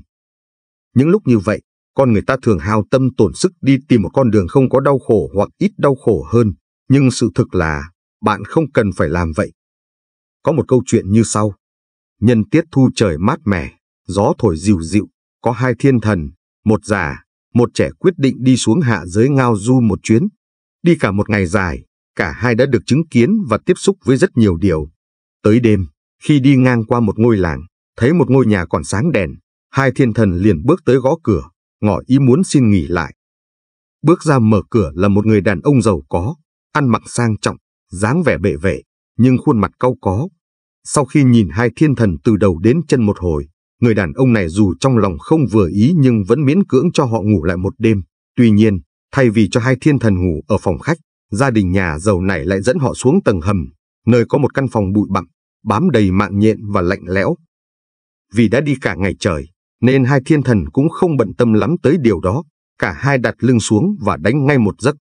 Những lúc như vậy, con người ta thường hao tâm tổn sức đi tìm một con đường không có đau khổ hoặc ít đau khổ hơn, nhưng sự thực là bạn không cần phải làm vậy. Có một câu chuyện như sau. Nhân tiết thu trời mát mẻ, gió thổi dịu dịu, có hai thiên thần, một già, một trẻ quyết định đi xuống hạ giới ngao du một chuyến. Đi cả một ngày dài, cả hai đã được chứng kiến và tiếp xúc với rất nhiều điều. Tới đêm, khi đi ngang qua một ngôi làng, thấy một ngôi nhà còn sáng đèn, hai thiên thần liền bước tới gõ cửa, ngỏ ý muốn xin nghỉ lại. Bước ra mở cửa là một người đàn ông giàu có, ăn mặc sang trọng, dáng vẻ bệ vệ, nhưng khuôn mặt cau có. Sau khi nhìn hai thiên thần từ đầu đến chân một hồi, người đàn ông này dù trong lòng không vừa ý nhưng vẫn miễn cưỡng cho họ ngủ lại một đêm. Tuy nhiên, Thay vì cho hai thiên thần ngủ ở phòng khách, gia đình nhà giàu này lại dẫn họ xuống tầng hầm, nơi có một căn phòng bụi bặm, bám đầy mạng nhện và lạnh lẽo. Vì đã đi cả ngày trời, nên hai thiên thần cũng không bận tâm lắm tới điều đó. Cả hai đặt lưng xuống và đánh ngay một giấc.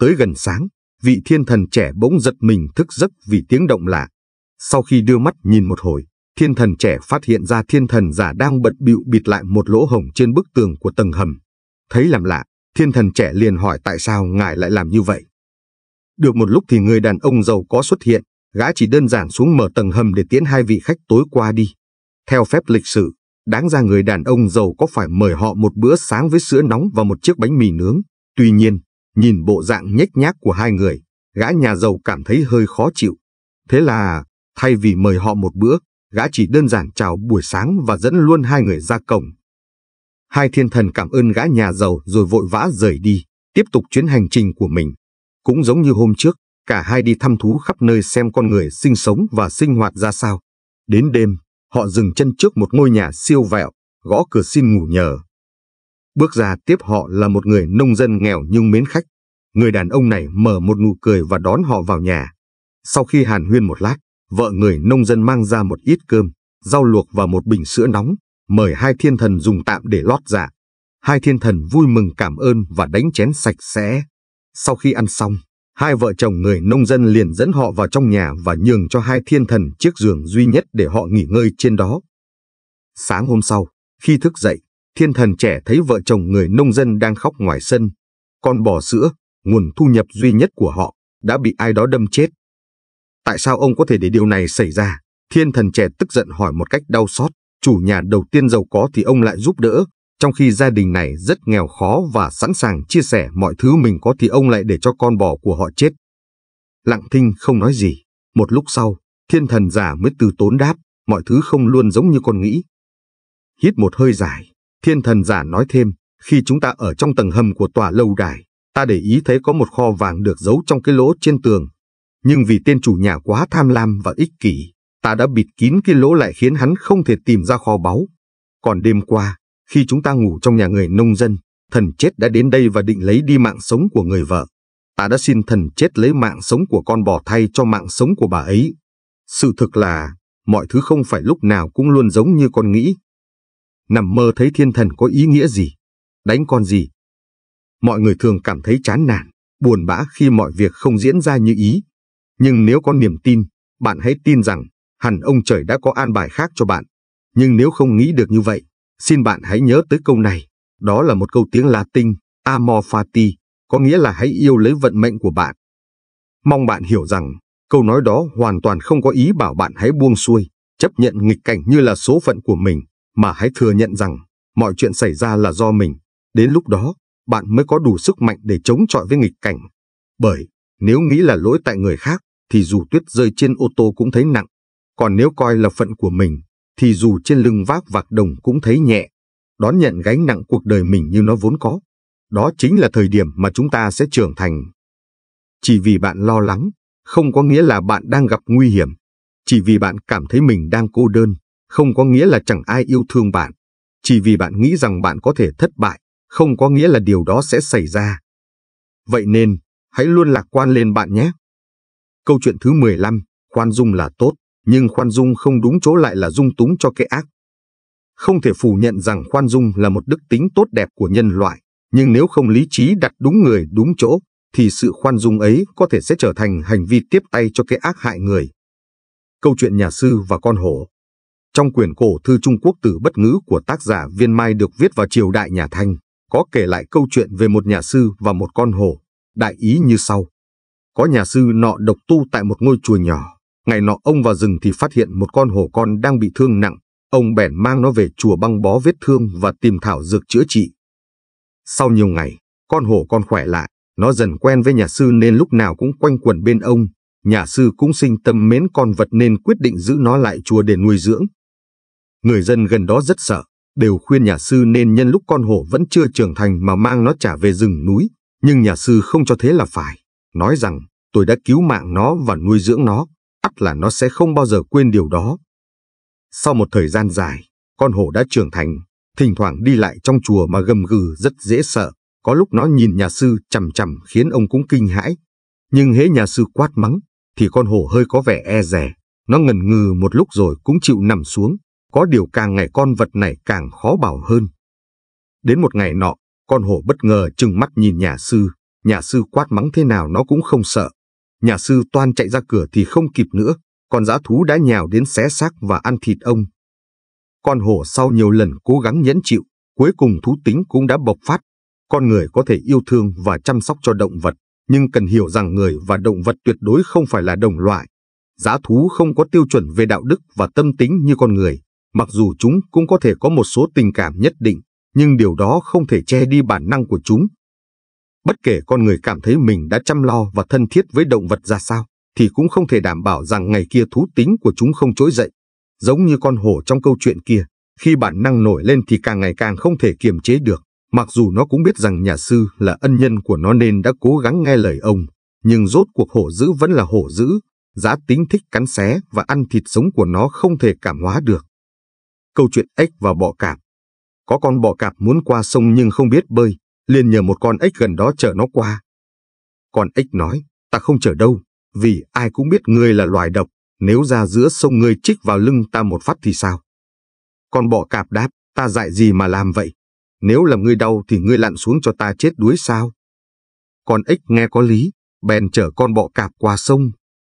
Tới gần sáng, vị thiên thần trẻ bỗng giật mình thức giấc vì tiếng động lạ. Sau khi đưa mắt nhìn một hồi, thiên thần trẻ phát hiện ra thiên thần già đang bận bịu bịt lại một lỗ hổng trên bức tường của tầng hầm. Thấy làm lạ, Thiên thần trẻ liền hỏi tại sao ngài lại làm như vậy. Được một lúc thì người đàn ông giàu có xuất hiện, gã chỉ đơn giản xuống mở tầng hầm để tiến hai vị khách tối qua đi. Theo phép lịch sử, đáng ra người đàn ông giàu có phải mời họ một bữa sáng với sữa nóng và một chiếc bánh mì nướng. Tuy nhiên, nhìn bộ dạng nhếch nhác của hai người, gã nhà giàu cảm thấy hơi khó chịu. Thế là, thay vì mời họ một bữa, gã chỉ đơn giản chào buổi sáng và dẫn luôn hai người ra cổng, Hai thiên thần cảm ơn gã nhà giàu rồi vội vã rời đi, tiếp tục chuyến hành trình của mình. Cũng giống như hôm trước, cả hai đi thăm thú khắp nơi xem con người sinh sống và sinh hoạt ra sao. Đến đêm, họ dừng chân trước một ngôi nhà siêu vẹo, gõ cửa xin ngủ nhờ. Bước ra tiếp họ là một người nông dân nghèo nhưng mến khách. Người đàn ông này mở một nụ cười và đón họ vào nhà. Sau khi hàn huyên một lát, vợ người nông dân mang ra một ít cơm, rau luộc và một bình sữa nóng mời hai thiên thần dùng tạm để lót dạ. Hai thiên thần vui mừng cảm ơn và đánh chén sạch sẽ. Sau khi ăn xong, hai vợ chồng người nông dân liền dẫn họ vào trong nhà và nhường cho hai thiên thần chiếc giường duy nhất để họ nghỉ ngơi trên đó. Sáng hôm sau, khi thức dậy, thiên thần trẻ thấy vợ chồng người nông dân đang khóc ngoài sân. Con bò sữa, nguồn thu nhập duy nhất của họ, đã bị ai đó đâm chết. Tại sao ông có thể để điều này xảy ra? Thiên thần trẻ tức giận hỏi một cách đau xót chủ nhà đầu tiên giàu có thì ông lại giúp đỡ, trong khi gia đình này rất nghèo khó và sẵn sàng chia sẻ mọi thứ mình có thì ông lại để cho con bò của họ chết. Lặng thinh không nói gì, một lúc sau, thiên thần giả mới từ tốn đáp, mọi thứ không luôn giống như con nghĩ. Hít một hơi dài, thiên thần giả nói thêm, khi chúng ta ở trong tầng hầm của tòa lâu đài, ta để ý thấy có một kho vàng được giấu trong cái lỗ trên tường. Nhưng vì tên chủ nhà quá tham lam và ích kỷ, ta đã bịt kín cái lỗ lại khiến hắn không thể tìm ra kho báu. Còn đêm qua, khi chúng ta ngủ trong nhà người nông dân, thần chết đã đến đây và định lấy đi mạng sống của người vợ. Ta đã xin thần chết lấy mạng sống của con bò thay cho mạng sống của bà ấy. Sự thực là, mọi thứ không phải lúc nào cũng luôn giống như con nghĩ. Nằm mơ thấy thiên thần có ý nghĩa gì? Đánh con gì? Mọi người thường cảm thấy chán nản, buồn bã khi mọi việc không diễn ra như ý. Nhưng nếu có niềm tin, bạn hãy tin rằng hẳn ông trời đã có an bài khác cho bạn. Nhưng nếu không nghĩ được như vậy, xin bạn hãy nhớ tới câu này. Đó là một câu tiếng Latin, Amor Fati, có nghĩa là hãy yêu lấy vận mệnh của bạn. Mong bạn hiểu rằng, câu nói đó hoàn toàn không có ý bảo bạn hãy buông xuôi, chấp nhận nghịch cảnh như là số phận của mình, mà hãy thừa nhận rằng mọi chuyện xảy ra là do mình. Đến lúc đó, bạn mới có đủ sức mạnh để chống chọi với nghịch cảnh. Bởi, nếu nghĩ là lỗi tại người khác, thì dù tuyết rơi trên ô tô cũng thấy nặng, còn nếu coi là phận của mình, thì dù trên lưng vác vạc đồng cũng thấy nhẹ, đón nhận gánh nặng cuộc đời mình như nó vốn có. Đó chính là thời điểm mà chúng ta sẽ trưởng thành. Chỉ vì bạn lo lắng, không có nghĩa là bạn đang gặp nguy hiểm. Chỉ vì bạn cảm thấy mình đang cô đơn, không có nghĩa là chẳng ai yêu thương bạn. Chỉ vì bạn nghĩ rằng bạn có thể thất bại, không có nghĩa là điều đó sẽ xảy ra. Vậy nên, hãy luôn lạc quan lên bạn nhé. Câu chuyện thứ 15, quan dung là tốt nhưng khoan dung không đúng chỗ lại là dung túng cho cái ác. Không thể phủ nhận rằng khoan dung là một đức tính tốt đẹp của nhân loại, nhưng nếu không lý trí đặt đúng người đúng chỗ, thì sự khoan dung ấy có thể sẽ trở thành hành vi tiếp tay cho cái ác hại người. Câu chuyện nhà sư và con hổ Trong quyển cổ thư Trung Quốc từ bất ngữ của tác giả Viên Mai được viết vào triều đại nhà Thanh, có kể lại câu chuyện về một nhà sư và một con hổ, đại ý như sau. Có nhà sư nọ độc tu tại một ngôi chùa nhỏ Ngày nọ ông vào rừng thì phát hiện một con hổ con đang bị thương nặng, ông bèn mang nó về chùa băng bó vết thương và tìm thảo dược chữa trị. Sau nhiều ngày, con hổ con khỏe lại, nó dần quen với nhà sư nên lúc nào cũng quanh quẩn bên ông, nhà sư cũng sinh tâm mến con vật nên quyết định giữ nó lại chùa để nuôi dưỡng. Người dân gần đó rất sợ, đều khuyên nhà sư nên nhân lúc con hổ vẫn chưa trưởng thành mà mang nó trả về rừng núi, nhưng nhà sư không cho thế là phải, nói rằng tôi đã cứu mạng nó và nuôi dưỡng nó, chắc là nó sẽ không bao giờ quên điều đó. Sau một thời gian dài, con hổ đã trưởng thành, thỉnh thoảng đi lại trong chùa mà gầm gừ rất dễ sợ. Có lúc nó nhìn nhà sư chằm chằm khiến ông cũng kinh hãi. Nhưng hễ nhà sư quát mắng, thì con hổ hơi có vẻ e rè. Nó ngần ngừ một lúc rồi cũng chịu nằm xuống. Có điều càng ngày con vật này càng khó bảo hơn. Đến một ngày nọ, con hổ bất ngờ trừng mắt nhìn nhà sư. Nhà sư quát mắng thế nào nó cũng không sợ nhà sư toan chạy ra cửa thì không kịp nữa, con dã thú đã nhào đến xé xác và ăn thịt ông. Con hổ sau nhiều lần cố gắng nhẫn chịu, cuối cùng thú tính cũng đã bộc phát. Con người có thể yêu thương và chăm sóc cho động vật, nhưng cần hiểu rằng người và động vật tuyệt đối không phải là đồng loại. Giá thú không có tiêu chuẩn về đạo đức và tâm tính như con người, mặc dù chúng cũng có thể có một số tình cảm nhất định, nhưng điều đó không thể che đi bản năng của chúng Bất kể con người cảm thấy mình đã chăm lo và thân thiết với động vật ra sao, thì cũng không thể đảm bảo rằng ngày kia thú tính của chúng không trỗi dậy. Giống như con hổ trong câu chuyện kia, khi bản năng nổi lên thì càng ngày càng không thể kiềm chế được. Mặc dù nó cũng biết rằng nhà sư là ân nhân của nó nên đã cố gắng nghe lời ông, nhưng rốt cuộc hổ dữ vẫn là hổ dữ, giá tính thích cắn xé và ăn thịt sống của nó không thể cảm hóa được. Câu chuyện ếch và bọ cạp Có con bọ cạp muốn qua sông nhưng không biết bơi, liền nhờ một con ếch gần đó chở nó qua. Con ếch nói, ta không chở đâu, vì ai cũng biết ngươi là loài độc, nếu ra giữa sông ngươi chích vào lưng ta một phát thì sao? Con bọ cạp đáp, ta dạy gì mà làm vậy? Nếu làm ngươi đau thì ngươi lặn xuống cho ta chết đuối sao? Con ếch nghe có lý, bèn chở con bọ cạp qua sông.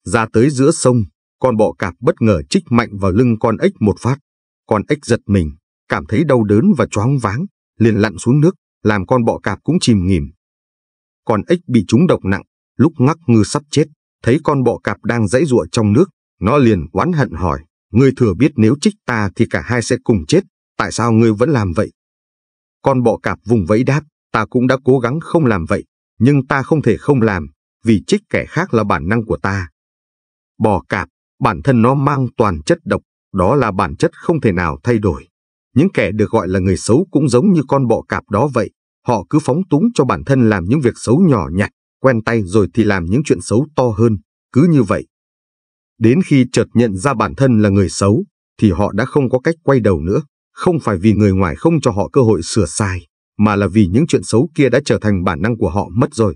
Ra tới giữa sông, con bọ cạp bất ngờ chích mạnh vào lưng con ếch một phát. Con ếch giật mình, cảm thấy đau đớn và choáng váng, liền lặn xuống nước làm con bọ cạp cũng chìm nghỉm. Còn ếch bị trúng độc nặng, lúc ngắc ngư sắp chết, thấy con bọ cạp đang dãy ruộng trong nước, nó liền oán hận hỏi, ngươi thừa biết nếu trích ta thì cả hai sẽ cùng chết, tại sao ngươi vẫn làm vậy? Con bọ cạp vùng vẫy đáp, ta cũng đã cố gắng không làm vậy, nhưng ta không thể không làm, vì trích kẻ khác là bản năng của ta. Bò cạp, bản thân nó mang toàn chất độc, đó là bản chất không thể nào thay đổi. Những kẻ được gọi là người xấu cũng giống như con bọ cạp đó vậy, họ cứ phóng túng cho bản thân làm những việc xấu nhỏ nhặt, quen tay rồi thì làm những chuyện xấu to hơn, cứ như vậy. Đến khi chợt nhận ra bản thân là người xấu, thì họ đã không có cách quay đầu nữa, không phải vì người ngoài không cho họ cơ hội sửa sai, mà là vì những chuyện xấu kia đã trở thành bản năng của họ mất rồi.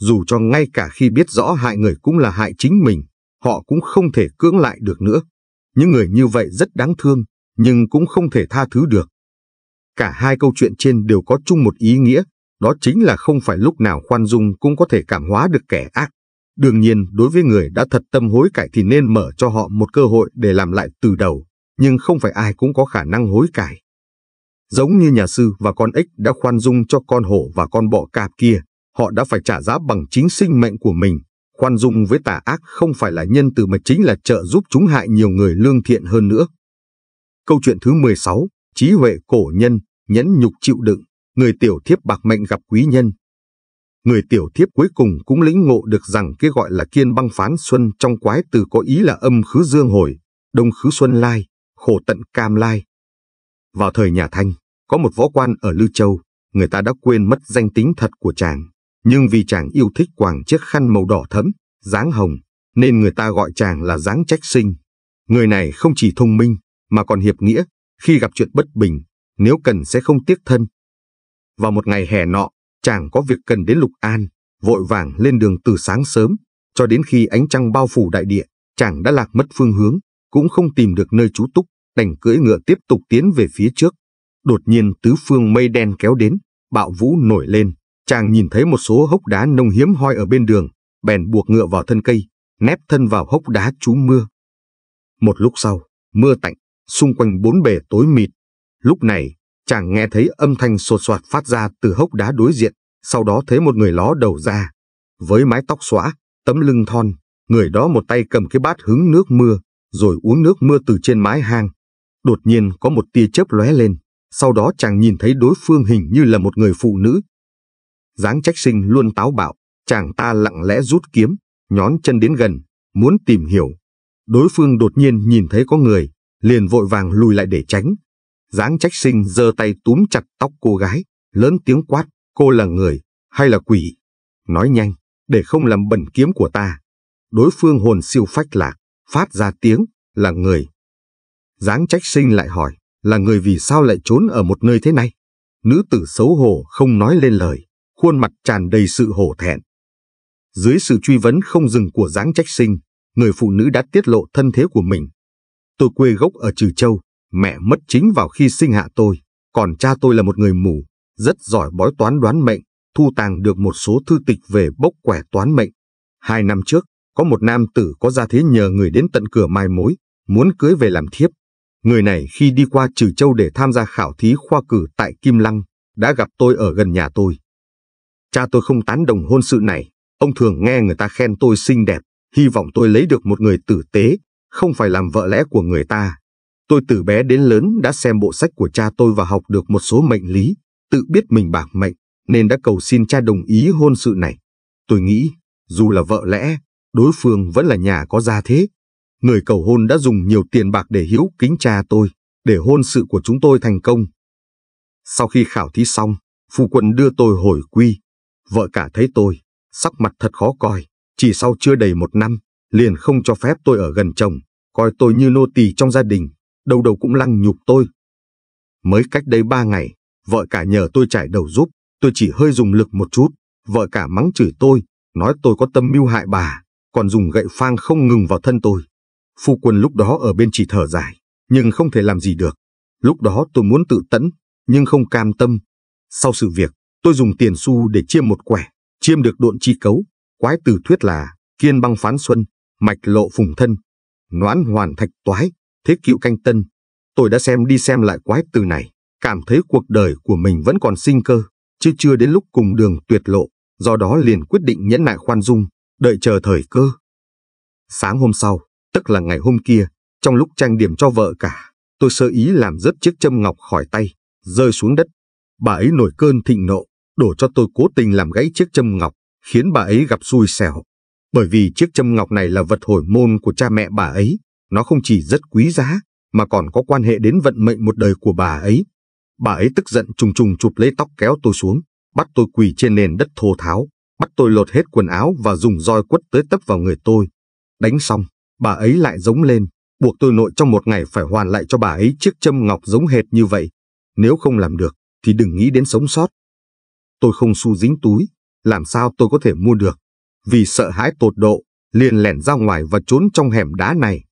Dù cho ngay cả khi biết rõ hại người cũng là hại chính mình, họ cũng không thể cưỡng lại được nữa. Những người như vậy rất đáng thương, nhưng cũng không thể tha thứ được. Cả hai câu chuyện trên đều có chung một ý nghĩa, đó chính là không phải lúc nào khoan dung cũng có thể cảm hóa được kẻ ác. Đương nhiên, đối với người đã thật tâm hối cải thì nên mở cho họ một cơ hội để làm lại từ đầu, nhưng không phải ai cũng có khả năng hối cải. Giống như nhà sư và con ếch đã khoan dung cho con hổ và con bọ cạp kia, họ đã phải trả giá bằng chính sinh mệnh của mình. Khoan dung với tà ác không phải là nhân từ mà chính là trợ giúp chúng hại nhiều người lương thiện hơn nữa. Câu chuyện thứ 16, trí huệ cổ nhân, nhẫn nhục chịu đựng, người tiểu thiếp bạc mệnh gặp quý nhân. Người tiểu thiếp cuối cùng cũng lĩnh ngộ được rằng cái gọi là kiên băng phán xuân trong quái từ có ý là âm khứ dương hồi, đông khứ xuân lai, khổ tận cam lai. Vào thời nhà Thanh, có một võ quan ở Lư Châu, người ta đã quên mất danh tính thật của chàng, nhưng vì chàng yêu thích quàng chiếc khăn màu đỏ thẫm, dáng hồng, nên người ta gọi chàng là dáng trách sinh. Người này không chỉ thông minh, mà còn hiệp nghĩa, khi gặp chuyện bất bình, nếu cần sẽ không tiếc thân. Vào một ngày hè nọ, chàng có việc cần đến Lục An, vội vàng lên đường từ sáng sớm, cho đến khi ánh trăng bao phủ đại địa, chàng đã lạc mất phương hướng, cũng không tìm được nơi trú túc, đành cưỡi ngựa tiếp tục tiến về phía trước. Đột nhiên tứ phương mây đen kéo đến, bạo vũ nổi lên, chàng nhìn thấy một số hốc đá nông hiếm hoi ở bên đường, bèn buộc ngựa vào thân cây, nép thân vào hốc đá trú mưa. Một lúc sau, mưa tạnh, xung quanh bốn bề tối mịt. Lúc này, chàng nghe thấy âm thanh sột soạt phát ra từ hốc đá đối diện, sau đó thấy một người ló đầu ra. Với mái tóc xóa, tấm lưng thon, người đó một tay cầm cái bát hứng nước mưa, rồi uống nước mưa từ trên mái hang. Đột nhiên có một tia chớp lóe lên, sau đó chàng nhìn thấy đối phương hình như là một người phụ nữ. dáng trách sinh luôn táo bạo, chàng ta lặng lẽ rút kiếm, nhón chân đến gần, muốn tìm hiểu. Đối phương đột nhiên nhìn thấy có người, liền vội vàng lùi lại để tránh. Giáng trách sinh giơ tay túm chặt tóc cô gái, lớn tiếng quát, cô là người, hay là quỷ? Nói nhanh, để không làm bẩn kiếm của ta. Đối phương hồn siêu phách lạc, phát ra tiếng, là người. Giáng trách sinh lại hỏi, là người vì sao lại trốn ở một nơi thế này? Nữ tử xấu hổ không nói lên lời, khuôn mặt tràn đầy sự hổ thẹn. Dưới sự truy vấn không dừng của Giáng Trách Sinh, người phụ nữ đã tiết lộ thân thế của mình, Tôi quê gốc ở Trừ Châu, mẹ mất chính vào khi sinh hạ tôi, còn cha tôi là một người mù, rất giỏi bói toán đoán mệnh, thu tàng được một số thư tịch về bốc quẻ toán mệnh. Hai năm trước, có một nam tử có gia thế nhờ người đến tận cửa mai mối, muốn cưới về làm thiếp. Người này khi đi qua Trừ Châu để tham gia khảo thí khoa cử tại Kim Lăng, đã gặp tôi ở gần nhà tôi. Cha tôi không tán đồng hôn sự này, ông thường nghe người ta khen tôi xinh đẹp, hy vọng tôi lấy được một người tử tế, không phải làm vợ lẽ của người ta. Tôi từ bé đến lớn đã xem bộ sách của cha tôi và học được một số mệnh lý, tự biết mình bạc mệnh, nên đã cầu xin cha đồng ý hôn sự này. Tôi nghĩ, dù là vợ lẽ, đối phương vẫn là nhà có gia thế. Người cầu hôn đã dùng nhiều tiền bạc để hiếu kính cha tôi, để hôn sự của chúng tôi thành công. Sau khi khảo thí xong, phu quân đưa tôi hồi quy. Vợ cả thấy tôi, sắc mặt thật khó coi, chỉ sau chưa đầy một năm, liền không cho phép tôi ở gần chồng, coi tôi như nô tỳ trong gia đình, đầu đầu cũng lăng nhục tôi. Mới cách đây ba ngày, vợ cả nhờ tôi trải đầu giúp, tôi chỉ hơi dùng lực một chút, vợ cả mắng chửi tôi, nói tôi có tâm mưu hại bà, còn dùng gậy phang không ngừng vào thân tôi. Phu quân lúc đó ở bên chỉ thở dài, nhưng không thể làm gì được. Lúc đó tôi muốn tự tẫn, nhưng không cam tâm. Sau sự việc, tôi dùng tiền xu để chiêm một quẻ, chiêm được độn chi cấu, quái tử thuyết là kiên băng phán xuân, mạch lộ phùng thân, noãn hoàn thạch toái, thế cựu canh tân. Tôi đã xem đi xem lại quái từ này, cảm thấy cuộc đời của mình vẫn còn sinh cơ, chứ chưa đến lúc cùng đường tuyệt lộ, do đó liền quyết định nhẫn nại khoan dung, đợi chờ thời cơ. Sáng hôm sau, tức là ngày hôm kia, trong lúc trang điểm cho vợ cả, tôi sơ ý làm rớt chiếc châm ngọc khỏi tay, rơi xuống đất. Bà ấy nổi cơn thịnh nộ, đổ cho tôi cố tình làm gãy chiếc châm ngọc, khiến bà ấy gặp xui xẻo. Bởi vì chiếc châm ngọc này là vật hồi môn của cha mẹ bà ấy, nó không chỉ rất quý giá, mà còn có quan hệ đến vận mệnh một đời của bà ấy. Bà ấy tức giận trùng trùng chụp lấy tóc kéo tôi xuống, bắt tôi quỳ trên nền đất thô tháo, bắt tôi lột hết quần áo và dùng roi quất tới tấp vào người tôi. Đánh xong, bà ấy lại giống lên, buộc tôi nội trong một ngày phải hoàn lại cho bà ấy chiếc châm ngọc giống hệt như vậy. Nếu không làm được, thì đừng nghĩ đến sống sót. Tôi không su dính túi, làm sao tôi có thể mua được vì sợ hãi tột độ, liền lẻn ra ngoài và trốn trong hẻm đá này.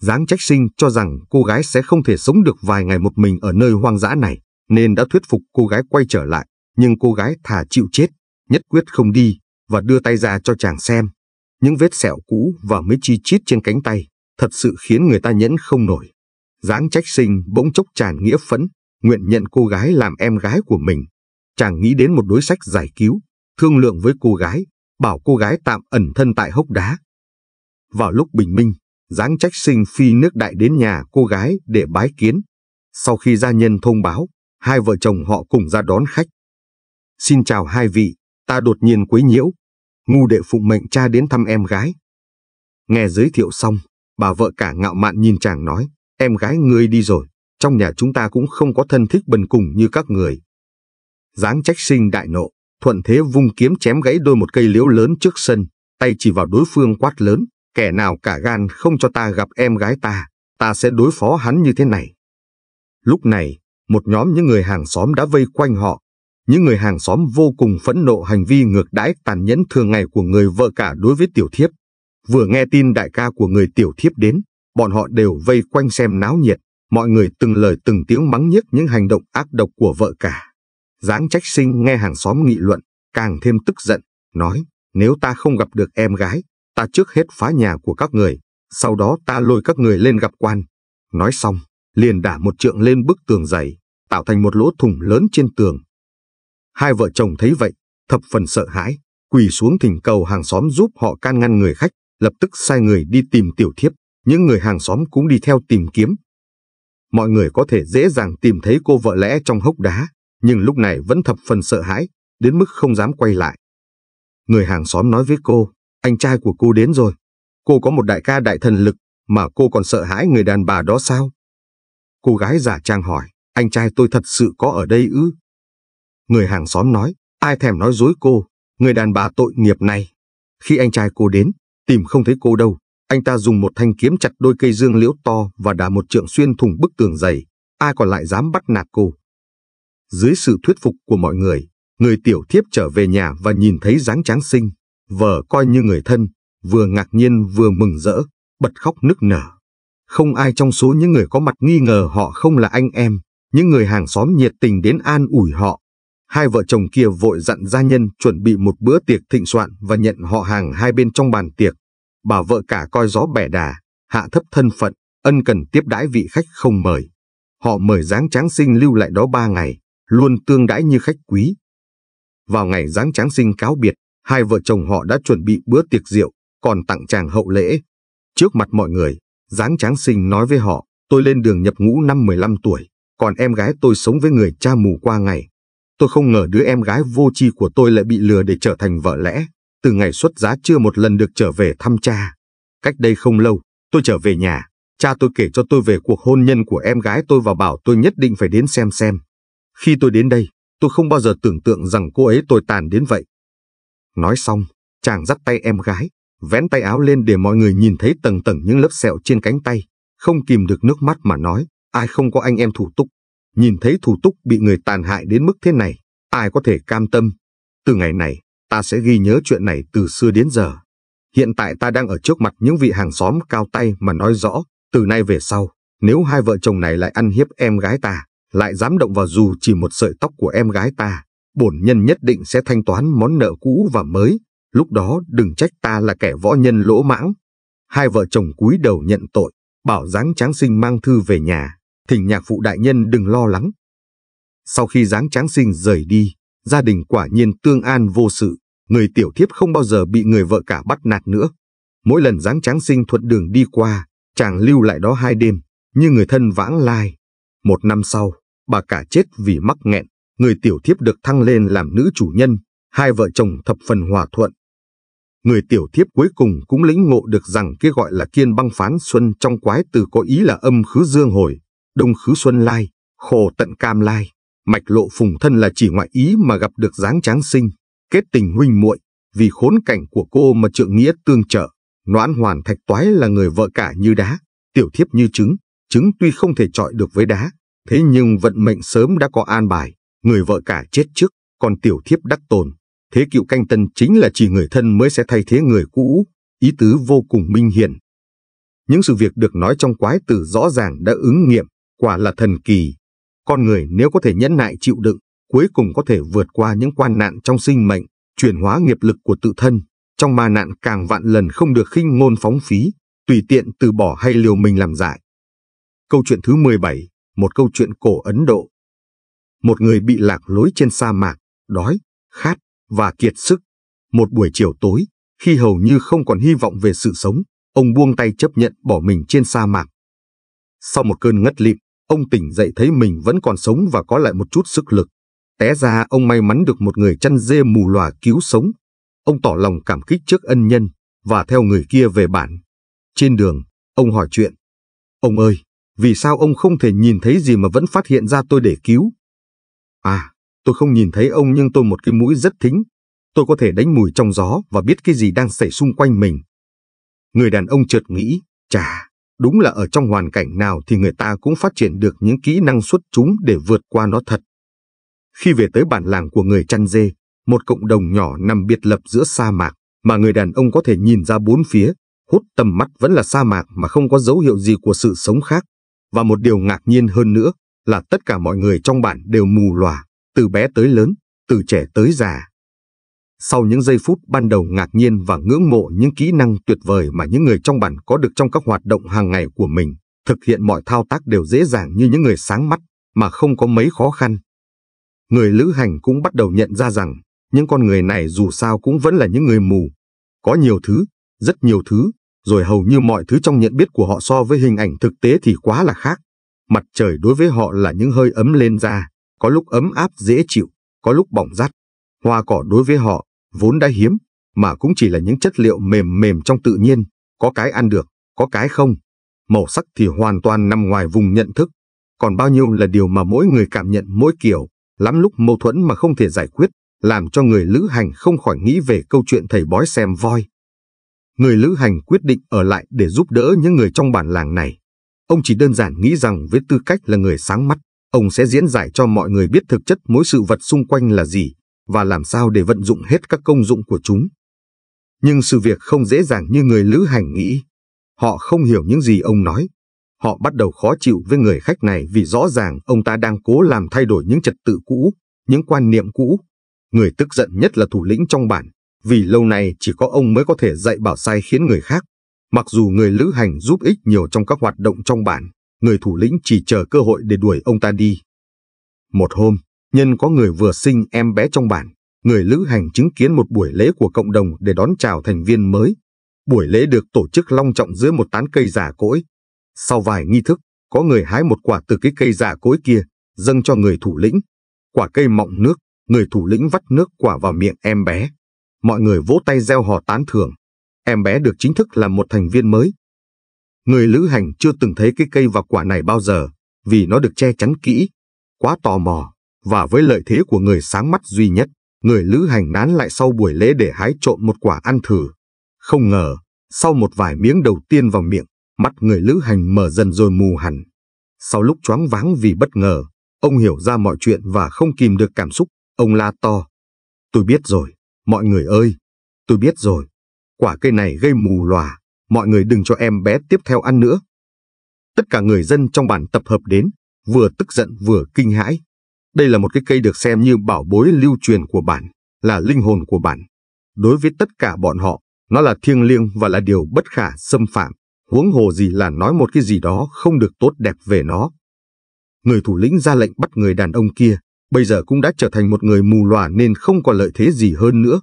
Giáng trách sinh cho rằng cô gái sẽ không thể sống được vài ngày một mình ở nơi hoang dã này, nên đã thuyết phục cô gái quay trở lại, nhưng cô gái thà chịu chết, nhất quyết không đi, và đưa tay ra cho chàng xem. Những vết sẹo cũ và mấy chi chít trên cánh tay, thật sự khiến người ta nhẫn không nổi. Giáng trách sinh bỗng chốc tràn nghĩa phẫn, nguyện nhận cô gái làm em gái của mình. Chàng nghĩ đến một đối sách giải cứu, thương lượng với cô gái, bảo cô gái tạm ẩn thân tại hốc đá. Vào lúc bình minh, giáng trách sinh phi nước đại đến nhà cô gái để bái kiến. Sau khi gia nhân thông báo, hai vợ chồng họ cùng ra đón khách. Xin chào hai vị, ta đột nhiên quấy nhiễu. Ngu đệ phụng mệnh cha đến thăm em gái. Nghe giới thiệu xong, bà vợ cả ngạo mạn nhìn chàng nói, em gái ngươi đi rồi, trong nhà chúng ta cũng không có thân thích bần cùng như các người. Giáng trách sinh đại nộ, thuận thế vung kiếm chém gãy đôi một cây liễu lớn trước sân, tay chỉ vào đối phương quát lớn, kẻ nào cả gan không cho ta gặp em gái ta, ta sẽ đối phó hắn như thế này. Lúc này, một nhóm những người hàng xóm đã vây quanh họ. Những người hàng xóm vô cùng phẫn nộ hành vi ngược đãi tàn nhẫn thường ngày của người vợ cả đối với tiểu thiếp. Vừa nghe tin đại ca của người tiểu thiếp đến, bọn họ đều vây quanh xem náo nhiệt, mọi người từng lời từng tiếng mắng nhiếc những hành động ác độc của vợ cả. Giáng trách sinh nghe hàng xóm nghị luận, càng thêm tức giận, nói, nếu ta không gặp được em gái, ta trước hết phá nhà của các người, sau đó ta lôi các người lên gặp quan. Nói xong, liền đả một trượng lên bức tường dày, tạo thành một lỗ thủng lớn trên tường. Hai vợ chồng thấy vậy, thập phần sợ hãi, quỳ xuống thỉnh cầu hàng xóm giúp họ can ngăn người khách, lập tức sai người đi tìm tiểu thiếp, những người hàng xóm cũng đi theo tìm kiếm. Mọi người có thể dễ dàng tìm thấy cô vợ lẽ trong hốc đá, nhưng lúc này vẫn thập phần sợ hãi, đến mức không dám quay lại. Người hàng xóm nói với cô, anh trai của cô đến rồi. Cô có một đại ca đại thần lực mà cô còn sợ hãi người đàn bà đó sao? Cô gái giả trang hỏi, anh trai tôi thật sự có ở đây ư? Người hàng xóm nói, ai thèm nói dối cô, người đàn bà tội nghiệp này. Khi anh trai cô đến, tìm không thấy cô đâu, anh ta dùng một thanh kiếm chặt đôi cây dương liễu to và đà một trượng xuyên thủng bức tường dày. Ai còn lại dám bắt nạt cô? Dưới sự thuyết phục của mọi người, người tiểu thiếp trở về nhà và nhìn thấy dáng tráng sinh, vợ coi như người thân, vừa ngạc nhiên vừa mừng rỡ, bật khóc nức nở. Không ai trong số những người có mặt nghi ngờ họ không là anh em, những người hàng xóm nhiệt tình đến an ủi họ. Hai vợ chồng kia vội dặn gia nhân chuẩn bị một bữa tiệc thịnh soạn và nhận họ hàng hai bên trong bàn tiệc. Bà vợ cả coi gió bẻ đà, hạ thấp thân phận, ân cần tiếp đãi vị khách không mời. Họ mời dáng tráng sinh lưu lại đó ba ngày, luôn tương đãi như khách quý. Vào ngày giáng tráng sinh cáo biệt, hai vợ chồng họ đã chuẩn bị bữa tiệc rượu, còn tặng chàng hậu lễ. Trước mặt mọi người, giáng tráng sinh nói với họ, tôi lên đường nhập ngũ năm 15 tuổi, còn em gái tôi sống với người cha mù qua ngày. Tôi không ngờ đứa em gái vô tri của tôi lại bị lừa để trở thành vợ lẽ, từ ngày xuất giá chưa một lần được trở về thăm cha. Cách đây không lâu, tôi trở về nhà, cha tôi kể cho tôi về cuộc hôn nhân của em gái tôi và bảo tôi nhất định phải đến xem xem. Khi tôi đến đây, tôi không bao giờ tưởng tượng rằng cô ấy tồi tàn đến vậy. Nói xong, chàng dắt tay em gái, vén tay áo lên để mọi người nhìn thấy tầng tầng những lớp sẹo trên cánh tay, không kìm được nước mắt mà nói, ai không có anh em thủ túc. Nhìn thấy thủ túc bị người tàn hại đến mức thế này, ai có thể cam tâm. Từ ngày này, ta sẽ ghi nhớ chuyện này từ xưa đến giờ. Hiện tại ta đang ở trước mặt những vị hàng xóm cao tay mà nói rõ, từ nay về sau, nếu hai vợ chồng này lại ăn hiếp em gái ta, lại dám động vào dù chỉ một sợi tóc của em gái ta, bổn nhân nhất định sẽ thanh toán món nợ cũ và mới, lúc đó đừng trách ta là kẻ võ nhân lỗ mãng. Hai vợ chồng cúi đầu nhận tội, bảo Giáng Tráng Sinh mang thư về nhà, thỉnh nhạc phụ đại nhân đừng lo lắng. Sau khi Giáng Tráng Sinh rời đi, gia đình quả nhiên tương an vô sự, người tiểu thiếp không bao giờ bị người vợ cả bắt nạt nữa. Mỗi lần Giáng Tráng Sinh thuận đường đi qua, chàng lưu lại đó hai đêm, như người thân vãng lai. Một năm sau, bà cả chết vì mắc nghẹn, người tiểu thiếp được thăng lên làm nữ chủ nhân, hai vợ chồng thập phần hòa thuận. Người tiểu thiếp cuối cùng cũng lĩnh ngộ được rằng cái gọi là kiên băng phán xuân trong quái từ có ý là âm khứ dương hồi, đông khứ xuân lai, khổ tận cam lai. Mạch lộ phùng thân là chỉ ngoại ý mà gặp được dáng tráng sinh, kết tình huynh muội, vì khốn cảnh của cô mà trượng nghĩa tương trợ. Noãn hoàn thạch toái là người vợ cả như đá, tiểu thiếp như trứng, trứng tuy không thể trọi được với đá, Thế nhưng vận mệnh sớm đã có an bài, người vợ cả chết trước, còn tiểu thiếp đắc tồn. Thế cựu canh tân chính là chỉ người thân mới sẽ thay thế người cũ, ý tứ vô cùng minh hiển. Những sự việc được nói trong quái tử rõ ràng đã ứng nghiệm, quả là thần kỳ. Con người nếu có thể nhẫn nại chịu đựng, cuối cùng có thể vượt qua những quan nạn trong sinh mệnh, chuyển hóa nghiệp lực của tự thân, trong ma nạn càng vạn lần không được khinh ngôn phóng phí, tùy tiện từ bỏ hay liều mình làm giải. Câu chuyện thứ 17 một câu chuyện cổ Ấn Độ. Một người bị lạc lối trên sa mạc, đói, khát và kiệt sức. Một buổi chiều tối, khi hầu như không còn hy vọng về sự sống, ông buông tay chấp nhận bỏ mình trên sa mạc. Sau một cơn ngất lịm, ông tỉnh dậy thấy mình vẫn còn sống và có lại một chút sức lực. Té ra ông may mắn được một người chăn dê mù lòa cứu sống. Ông tỏ lòng cảm kích trước ân nhân và theo người kia về bản. Trên đường, ông hỏi chuyện. Ông ơi, vì sao ông không thể nhìn thấy gì mà vẫn phát hiện ra tôi để cứu? À, tôi không nhìn thấy ông nhưng tôi một cái mũi rất thính. Tôi có thể đánh mùi trong gió và biết cái gì đang xảy xung quanh mình. Người đàn ông chợt nghĩ, chà, đúng là ở trong hoàn cảnh nào thì người ta cũng phát triển được những kỹ năng xuất chúng để vượt qua nó thật. Khi về tới bản làng của người chăn dê, một cộng đồng nhỏ nằm biệt lập giữa sa mạc, mà người đàn ông có thể nhìn ra bốn phía, hút tầm mắt vẫn là sa mạc mà không có dấu hiệu gì của sự sống khác. Và một điều ngạc nhiên hơn nữa là tất cả mọi người trong bản đều mù lòa, từ bé tới lớn, từ trẻ tới già. Sau những giây phút ban đầu ngạc nhiên và ngưỡng mộ những kỹ năng tuyệt vời mà những người trong bản có được trong các hoạt động hàng ngày của mình, thực hiện mọi thao tác đều dễ dàng như những người sáng mắt mà không có mấy khó khăn. Người lữ hành cũng bắt đầu nhận ra rằng những con người này dù sao cũng vẫn là những người mù. Có nhiều thứ, rất nhiều thứ rồi hầu như mọi thứ trong nhận biết của họ so với hình ảnh thực tế thì quá là khác. Mặt trời đối với họ là những hơi ấm lên da, có lúc ấm áp dễ chịu, có lúc bỏng rát. Hoa cỏ đối với họ, vốn đã hiếm, mà cũng chỉ là những chất liệu mềm mềm trong tự nhiên, có cái ăn được, có cái không. Màu sắc thì hoàn toàn nằm ngoài vùng nhận thức, còn bao nhiêu là điều mà mỗi người cảm nhận mỗi kiểu, lắm lúc mâu thuẫn mà không thể giải quyết, làm cho người lữ hành không khỏi nghĩ về câu chuyện thầy bói xem voi người lữ hành quyết định ở lại để giúp đỡ những người trong bản làng này. Ông chỉ đơn giản nghĩ rằng với tư cách là người sáng mắt, ông sẽ diễn giải cho mọi người biết thực chất mỗi sự vật xung quanh là gì và làm sao để vận dụng hết các công dụng của chúng. Nhưng sự việc không dễ dàng như người lữ hành nghĩ. Họ không hiểu những gì ông nói. Họ bắt đầu khó chịu với người khách này vì rõ ràng ông ta đang cố làm thay đổi những trật tự cũ, những quan niệm cũ. Người tức giận nhất là thủ lĩnh trong bản, vì lâu nay chỉ có ông mới có thể dạy bảo sai khiến người khác. Mặc dù người lữ hành giúp ích nhiều trong các hoạt động trong bản, người thủ lĩnh chỉ chờ cơ hội để đuổi ông ta đi. Một hôm, nhân có người vừa sinh em bé trong bản, người lữ hành chứng kiến một buổi lễ của cộng đồng để đón chào thành viên mới. Buổi lễ được tổ chức long trọng dưới một tán cây giả cỗi. Sau vài nghi thức, có người hái một quả từ cái cây giả cỗi kia, dâng cho người thủ lĩnh. Quả cây mọng nước, người thủ lĩnh vắt nước quả vào miệng em bé, mọi người vỗ tay gieo hò tán thưởng. Em bé được chính thức là một thành viên mới. Người lữ hành chưa từng thấy cái cây và quả này bao giờ, vì nó được che chắn kỹ, quá tò mò, và với lợi thế của người sáng mắt duy nhất, người lữ hành nán lại sau buổi lễ để hái trộn một quả ăn thử. Không ngờ, sau một vài miếng đầu tiên vào miệng, mắt người lữ hành mở dần rồi mù hẳn. Sau lúc choáng váng vì bất ngờ, ông hiểu ra mọi chuyện và không kìm được cảm xúc, ông la to. Tôi biết rồi, Mọi người ơi, tôi biết rồi, quả cây này gây mù lòa, mọi người đừng cho em bé tiếp theo ăn nữa. Tất cả người dân trong bản tập hợp đến, vừa tức giận vừa kinh hãi. Đây là một cái cây được xem như bảo bối lưu truyền của bản, là linh hồn của bản. Đối với tất cả bọn họ, nó là thiêng liêng và là điều bất khả xâm phạm, huống hồ gì là nói một cái gì đó không được tốt đẹp về nó. Người thủ lĩnh ra lệnh bắt người đàn ông kia, bây giờ cũng đã trở thành một người mù lòa nên không còn lợi thế gì hơn nữa.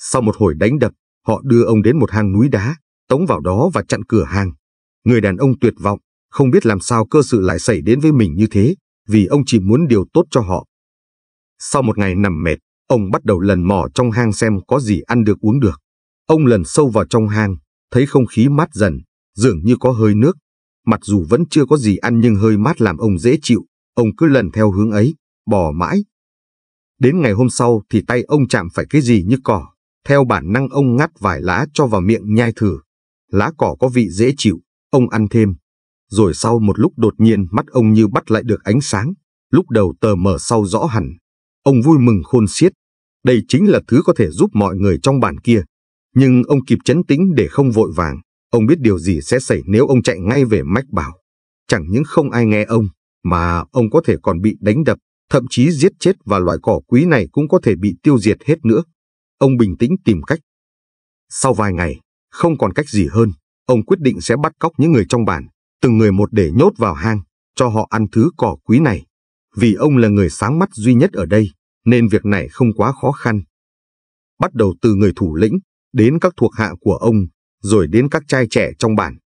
Sau một hồi đánh đập, họ đưa ông đến một hang núi đá, tống vào đó và chặn cửa hang. Người đàn ông tuyệt vọng, không biết làm sao cơ sự lại xảy đến với mình như thế, vì ông chỉ muốn điều tốt cho họ. Sau một ngày nằm mệt, ông bắt đầu lần mò trong hang xem có gì ăn được uống được. Ông lần sâu vào trong hang, thấy không khí mát dần, dường như có hơi nước. Mặc dù vẫn chưa có gì ăn nhưng hơi mát làm ông dễ chịu, ông cứ lần theo hướng ấy bò mãi. Đến ngày hôm sau thì tay ông chạm phải cái gì như cỏ, theo bản năng ông ngắt vài lá cho vào miệng nhai thử. Lá cỏ có vị dễ chịu, ông ăn thêm. Rồi sau một lúc đột nhiên mắt ông như bắt lại được ánh sáng, lúc đầu tờ mờ sau rõ hẳn. Ông vui mừng khôn xiết, đây chính là thứ có thể giúp mọi người trong bản kia. Nhưng ông kịp chấn tĩnh để không vội vàng, ông biết điều gì sẽ xảy nếu ông chạy ngay về mách bảo. Chẳng những không ai nghe ông, mà ông có thể còn bị đánh đập thậm chí giết chết và loại cỏ quý này cũng có thể bị tiêu diệt hết nữa. Ông bình tĩnh tìm cách. Sau vài ngày, không còn cách gì hơn, ông quyết định sẽ bắt cóc những người trong bản, từng người một để nhốt vào hang, cho họ ăn thứ cỏ quý này. Vì ông là người sáng mắt duy nhất ở đây, nên việc này không quá khó khăn. Bắt đầu từ người thủ lĩnh, đến các thuộc hạ của ông, rồi đến các trai trẻ trong bản.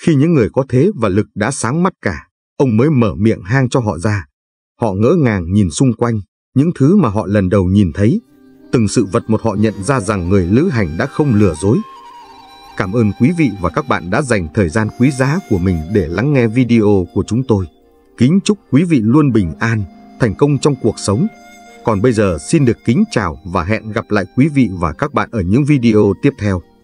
Khi những người có thế và lực đã sáng mắt cả, ông mới mở miệng hang cho họ ra, Họ ngỡ ngàng nhìn xung quanh, những thứ mà họ lần đầu nhìn thấy. Từng sự vật một họ nhận ra rằng người lữ hành đã không lừa dối. Cảm ơn quý vị và các bạn đã dành thời gian quý giá của mình để lắng nghe video của chúng tôi. Kính chúc quý vị luôn bình an, thành công trong cuộc sống. Còn bây giờ xin được kính chào và hẹn gặp lại quý vị và các bạn ở những video tiếp theo.